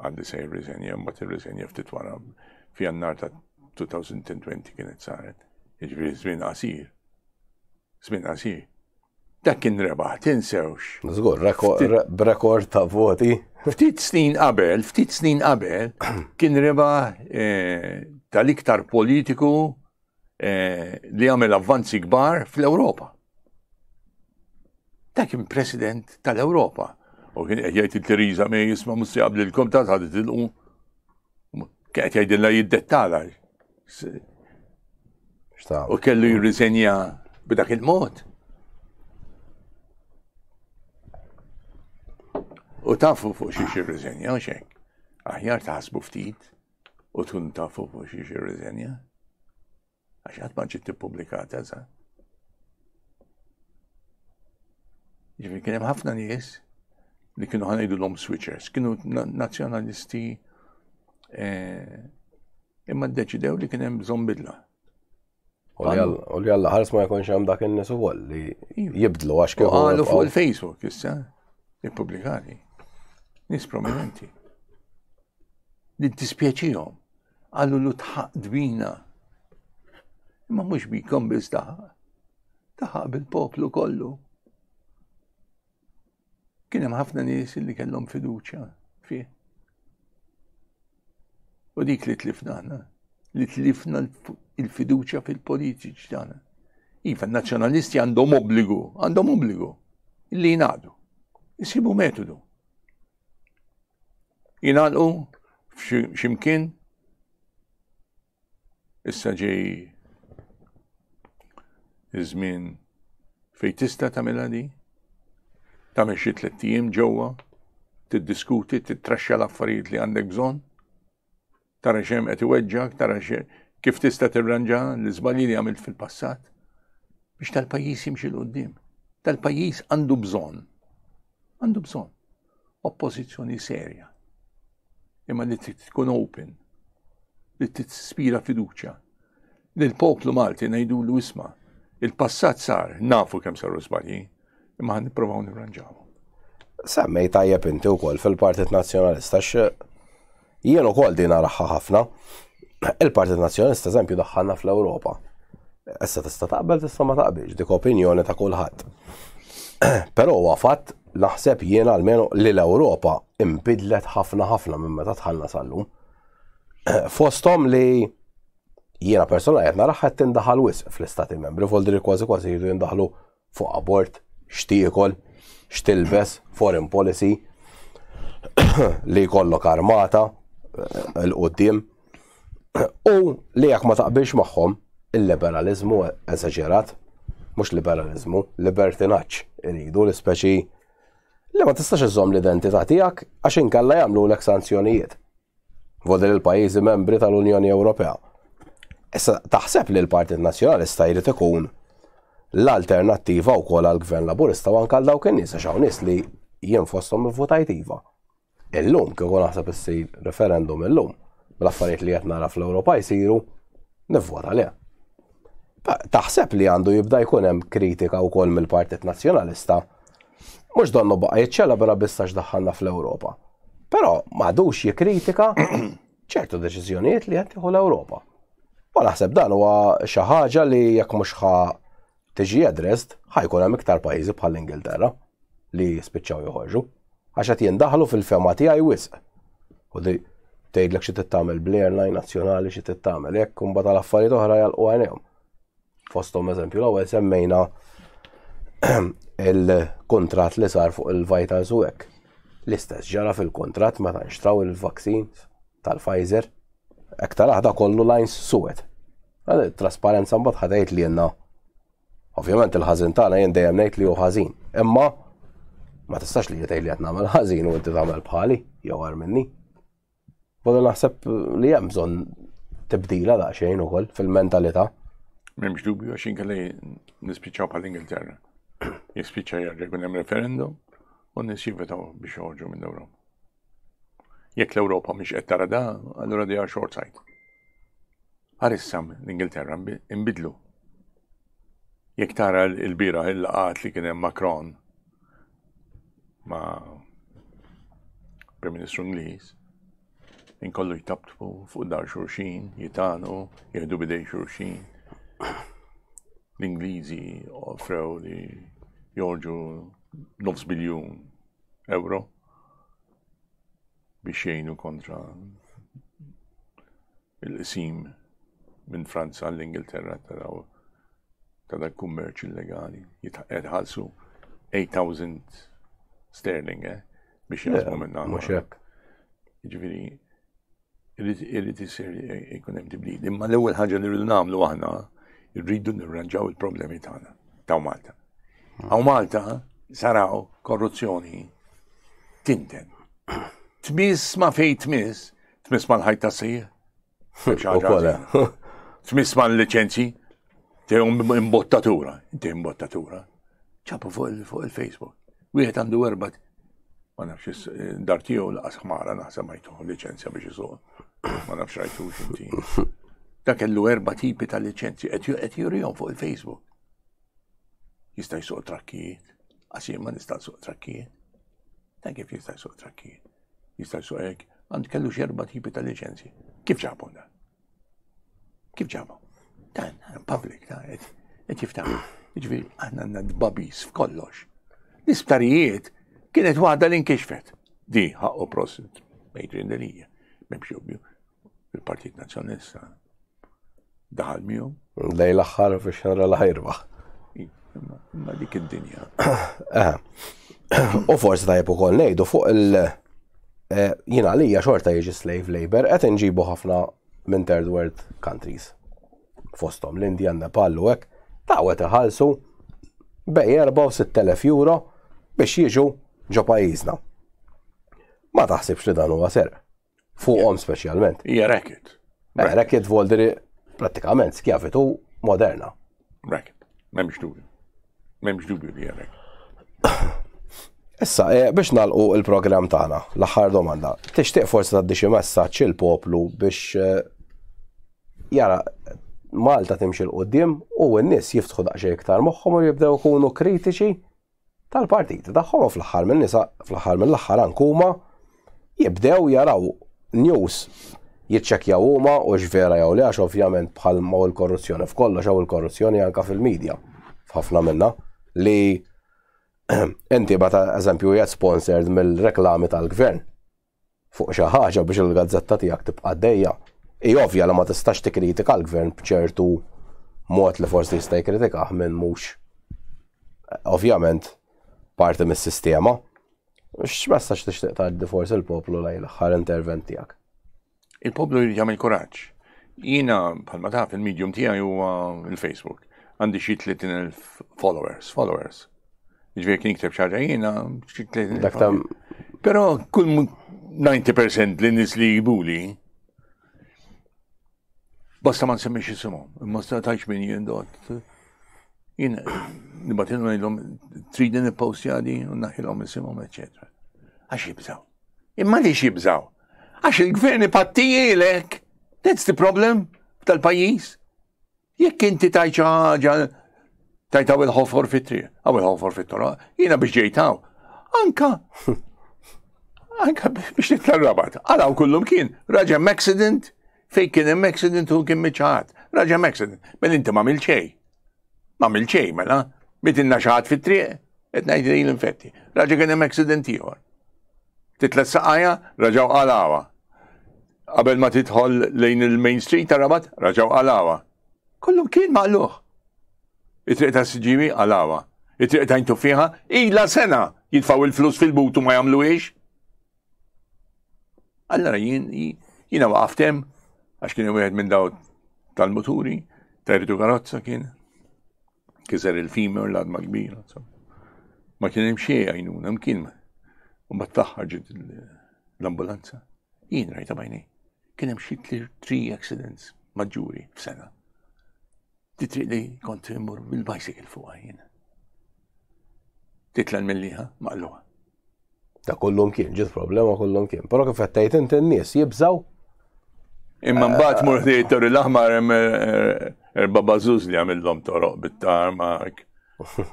għandi sej il-risenja, mbat il-risenja ftit wara fi għannar ta' 2020 kienet saret, ġviri zmin għasir. zmin għasir. Dak kien rebaħ, tinsewx. Zgur, b'rakord ta' voti. Ftit snin qabel, ftit snin qabel, [clears throat] kien riba eh, tal-iktar politiku eh, li għamil avvanzi kbar fl-Europa. Ta' kien president tal-Europa. U kien jgħajt il-Theresa me jisma mussi għabli l komtat għadit il-qu. il-la jiddettala. U kellu jirriżenja b'dak il-mod. U tafu fuq xie xie riżenja, u xejn. Aħjar taħsbu ftit u tun tafu fuq xie xie riżenja. Għax qatt għat maġġiet publikata za. kien hemm ħafna nies li kienu ħanajdu l-om switchers, kienu nazzjonalisti eh, imma d-deċidew li kienem zombidla. U li għalla ħares ma jkunx hemm dak in nesu għalli iva. jibdlu għax kif. Għalu fuq il-Facebook jissa, i-publikani nis prominenti. Li dispjaċijom, għallu lu tħaq dbina. Imma mux bi kombis taħaq, taħaq bil-poplu kollu. Kienem ħafna nis li kellhom fiduċa fi. U dik li tlifna ħna, li tlifna il-fiduċa fil-politiċi tagħna. Iva, n-nazzjonalisti għandhom obbligu, għandhom obbligu, li jnaħdu, Isibu metodu jingħalqu x'imkien issa ġej iż-żmien fejn tista' tagħmilha di, tagħmel xi tliet ijiem ġewwa, tiddiskuti, titraxxa l-affarijiet li għandek bżonn, tara xejn qed iweġġak, tara kif tista' tirranġa l-iżbalji li għamilt fil-passat biex tal-pajjiż jimxi l-qudiem. Tal-pajjiż għandu bżonn. Għandu bżonn. Oppożizzjoni serja imma li tkun open, li tispira fiduċa. Lil-poplu Malti najdu l isma, il-passat sar, nafu kem saru sbagli, imma għan niprofaw nirranġaw. Semmej tajjeb inti wkoll fil-Partit Nazzjonalista x jien ukoll din raħħa ħafna. Il-Partit Nazzjonalista eżempju daħħalna fl-Ewropa. Issa tista' taqbel tista' ma taqbilx, dik opinjoni ta' kulħadd. [clears throat] Però huwa fatt naħseb jien almenu li l-Ewropa imbidlet ħafna ħafna minn meta tħallna sallum. [clears throat] Fostom li jiena persona qed raħħet tindaħal wisq fl-istati membri foldri kważi kważi jidu jindaħlu fuq abort, xtiekol, xtilbes, foreign policy [clears throat] li jkollok armata eh, l-qoddim [clears throat] u li jekk ma taqbilx magħhom il-liberalizmu eżaġerat, mhux liberalizmu, libertinaċ iridu l-ispeċi li ma tistax iżomm l-identità tiegħek għax inkella jagħmlu l sanzjonijiet. Vodil il-pajjiżi membri tal-Unjoni Ewropea. Issa taħseb li l-Partit Nazzjonalista jrid ikun l-alternattiva wkoll għall-Gvern Laburista u anke dawk in-nies għax hawn nies li jien fosthom ivvutajtiva. Illum kieku naħseb issir referendum illum bl-affarijiet li qed nara fl-Ewropa jsiru nivvota le. Taħseb li għandu jibda jkun hemm kritika wkoll mill-Partit Nazzjonalista Mux donnu baqa bera bistax daħħalna fl-Europa. Pero madux jikritika [clears throat] ċertu deċiżjonijiet li jattiħu l-Europa. Ma naħseb dan huwa xi ħaġa li jekk mhux ħa tiġi adrest ħajkun hemm iktar pajjiżi bħall Ingilterra li spiċċaw joħorġu għax qed jindaħlu fil-fema tiegħi wisq. U li tgħidlek xi tittamel bl-airline nazzjonali xi tittamel hekk imbagħad l affarijiet oħra jalqu għajnejhom. Fosthom eżempju l-ewwel semmejna [clears throat] il-kontrat li sar fuq il-Vitals u L-istess ġara fil-kontrat ma tanxtraw il-vaksin tal-Pfizer. Ektar aħda kollu lines suwed. Trasparenza mbagħad ħadajt li jenna. Ovvjament il ħazin tagħna jien dejjem ngħid li hu ħażin. Imma ma tistax li jtej li qed nagħmel ħażin u inti tagħmel bħali jew għar minni. Bada naħseb li hemm bżonn tibdila daqsxejn ukoll fil-mentalità. M'hemmx dubju għaxin kalli nispiċċaw pal ingilterra jispiċa jarġa' jkun hemm referendum u nies jivvetaw biex joħorġu minn Europa. Jek l europa miex qed tara da, allura di short sight. Għarissam l-Ingilterra imbidlu. Jek tara l-bira il-laqat li kienem Macron ma' Prim Ministru Ingliż, inkollu jtabtu fuq dar xurxin, jitanu, jihdu bidej xurxin. L-Ingliżi offrew li jorġu nofs biljon euro biex jgħinu kontra il-qsim minn Franza l-Ingilterra taraw ta' dak kummerċ illegali. Jitħalsu 8,000 sterling eh, biex jgħazmu minn għan. Muxek. Ġifiri, irrit jisir jkun eh, tibli. tiblid. Imma l ewel ħagġa li rridu namlu għahna, rridu nirranġaw il-problemi tħana, ta' Malta. Għaw Malta saraw korruzzjoni tinten. Tmis ma fej tmis, tmis ma l-ħajta sija. Hm, eh. [laughs] Tmis ma l-licenzi, te imbottatura, te imbottatura. ċapu fuq il-Facebook. Wieħed għandu erbat, ma nafx dartiju l-asħmara naħseb ma jtuħu licenzja biex jisuq. Ma nafx rajtu xinti. [laughs] Dak kellu erba tipi ta' licenzji, qed jurihom fuq il-Facebook jistaj suq trakkijiet, għax ma nistaj suq trakkijiet. Ta' kif jistaj suq trakkijiet? Jistaj suq ek, għand kellu xerba tipi ta' licenzi. Kif ġabu da? Kif ġabu? Dan, public, ta' qed jiftaħ. Ġifieri aħna għandna dbabis f'kollox. l kienet waħda li nkixfet. Di ħaqqu prosit Adrian Delija. Memx jubju il-Partit Nazjonista daħal miegħu. Lej l-aħħar fi xara l imma dik id-dinja. [coughs] U forsi tajb ukoll ngħidu fuq il- eh, jina li xorta jiġi slave labor qed nġibu ħafna minn third world countries. Fostom l-Indija, Nepal u hekk, għet iħallsu bej 4-6,000 euro biex jiġu ġo pajjiżna. Ma taħsibx li dan huwa ser. Fuqhom speċjalment. Hija racket. Eh, racket voldiri pratikament skjafitu moderna. Racket, m'hemmx dubju. Memx dubju li għalek. [coughs] Issa, eh, biex nalqu il-program tagħna, l-aħħar domanda. Tixtieq forsi tgħaddi xi messaġġ il-poplu biex eh, jara Malta timxi l qoddim u n-nies jiftħu daqsxejn iktar moħħhom u jibdew ikunu kritiċi tal-partit tagħhom fl-aħħar minn nisa fl-aħħar mill-aħħar ankuma jibdew jaraw news jitċekjaw huma u x'vera jew le għax ovvjament bħal ma' l-korruzzjoni f'kollox jew il-korruzzjoni anke fil-medja f'ħafna minnha li [clears throat] inti bata eżempju jgħat sponsored mill-reklami tal-gvern fuq xi ħaġa biex il-gazzetta tiegħek tibqa' dejja. I ovvja li ma tistax tikkritika l-gvern b'ċertu mod li forsi jista' jikkritikah minn mhux ovvjament parti mis-sistema. X'messaġġ tixtieq tgħaddi forsi l-poplu lejn l-aħħar intervent tiegħek? Il-poplu jagħmel kuraġġ. Jiena bħalma taf il-medium tiegħi huwa il-Facebook għandi xi 30.000 followers, followers. Ġveri kien iktab xaġa jiena, xi 30.000. Pero kull 90% l nis li jibuli. Basta ma nsemmix jisimhom, imma sta tajx min jien dot. Jien nibatin ngħidlhom tridin il-post ippostjadi u il isimhom, eċetera. Għax jibżaw. Imma li jibżaw? Għax il-gvern ipattijilek. That's the problem tal pajis Jekk inti tajt xi ħaġa tajt għaw il-ħofor fit-triq, għaw il-ħofor fit-tora, jiena biex ġejtaw. Anka, [laughs] anka biex nitlarrabat. Għalaw kullum kien, raġem accident, fej kien hemm accident u kien miċħat. Raġem accident, men mela inti ma milċej. Ma milċej, mela, mitinna inna xaħat fit-triq, et najdi li l-infetti. Raġa kien hemm accident ieħor. Titla saqajja, raġaw għalawa. Qabel ma titħol lejn il-Main Street, tarabat, raġaw għalawa kollum kien maqluħ. Itriqta s ta' għalawa. Itriqta jintu fiħa, ila sena jitfaw il-flus fil-butu ma jamlu iġ. Allora jien jina waqaftem għax kien wieħed minn daw tal-moturi, territu karozza kien. kizer il-femur l-adma kbira. Ma kien imxie xejn għajnuna mkien. U ma taħħarġet l-ambulanza. Jien rajta bajni. Kien imxie tri three accidents maġġuri f'sena titri li kont imur bil-bicycle fuq jien. Titlan mill-liħa maqluħa. Ta' kullum kien, ġit problema kullum kien. Pero kif għattajt inti n-nies jibżaw? Imma eh, mbagħad mur eh, tor l-aħmar er, er, erba' bażuż li għamilhom toroq bit-tarmak, [laughs]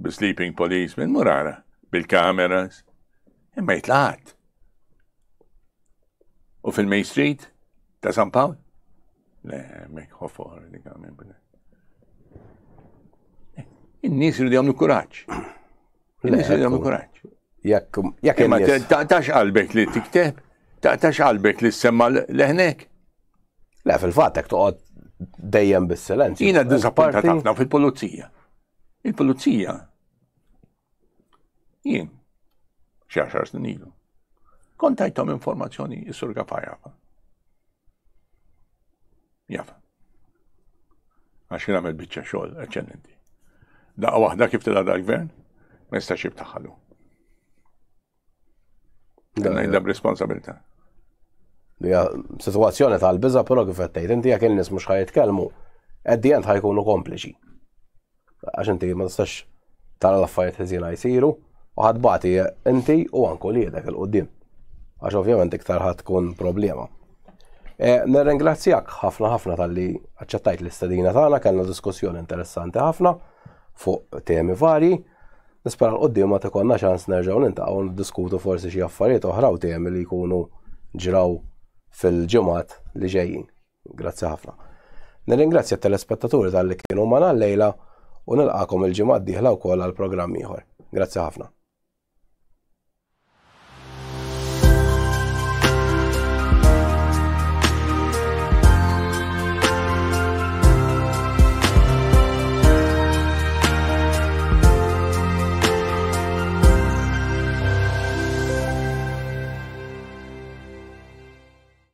bil sleeping police, policemen, murara, bil-kameras. Imma jitlaħat. U fil-Main Street ta' San Paul? Le, mek ħofor li għamil in-nies li għamlu kuraġġ. In-nies li għamlu kuraġġ. Jekk jekk imma taqtax qalbek li tikteb, taqtax qalbek li semma leħnek. Le fil-fatt hekk toqgħod dejjem bis-silenzju. Jiena disappuntat ħafna fil-pulizija. Il-pulizija jien xaxar snin ilu. Kontajtom informazzjoni jissurga fa' jafa. Għaxina Għaxin għamil bieċa xol, eccellenti daqqa waħda kif t l-gvern, ma jistax jibtaħħalu. Dan jindab responsabilita. Dija situazzjoni tal biza però kif qed tgħid inti jekk in-nies mhux ħajitkellmu, għaddijant ħajkunu kompliċi. Għax inti ma tistax tara l-affarijiet ħiżjena jsiru u ħadbati inti u għanku li jedek il-qoddim. Għax ovvjament iktar tkun problema. E, nirringrazzjak ħafna ħafna tal-li għacċattajt l-istadina tagħna, kellna diskussjoni interessanti ħafna fuq temi vari, nispera l-qoddim ma tekonna ċans nerġaw nintaqgħu diskutu forsi xi affarijiet oħra u temi li jkunu ġraw fil-ġimgħat li ġejjin. Grazzi ħafna. Nirringrazzja t-telespettaturi tal-li kienu mana l-lejla u nilqakom il-ġimgħat diħla wkoll għal programm ieħor. Grazzi ħafna.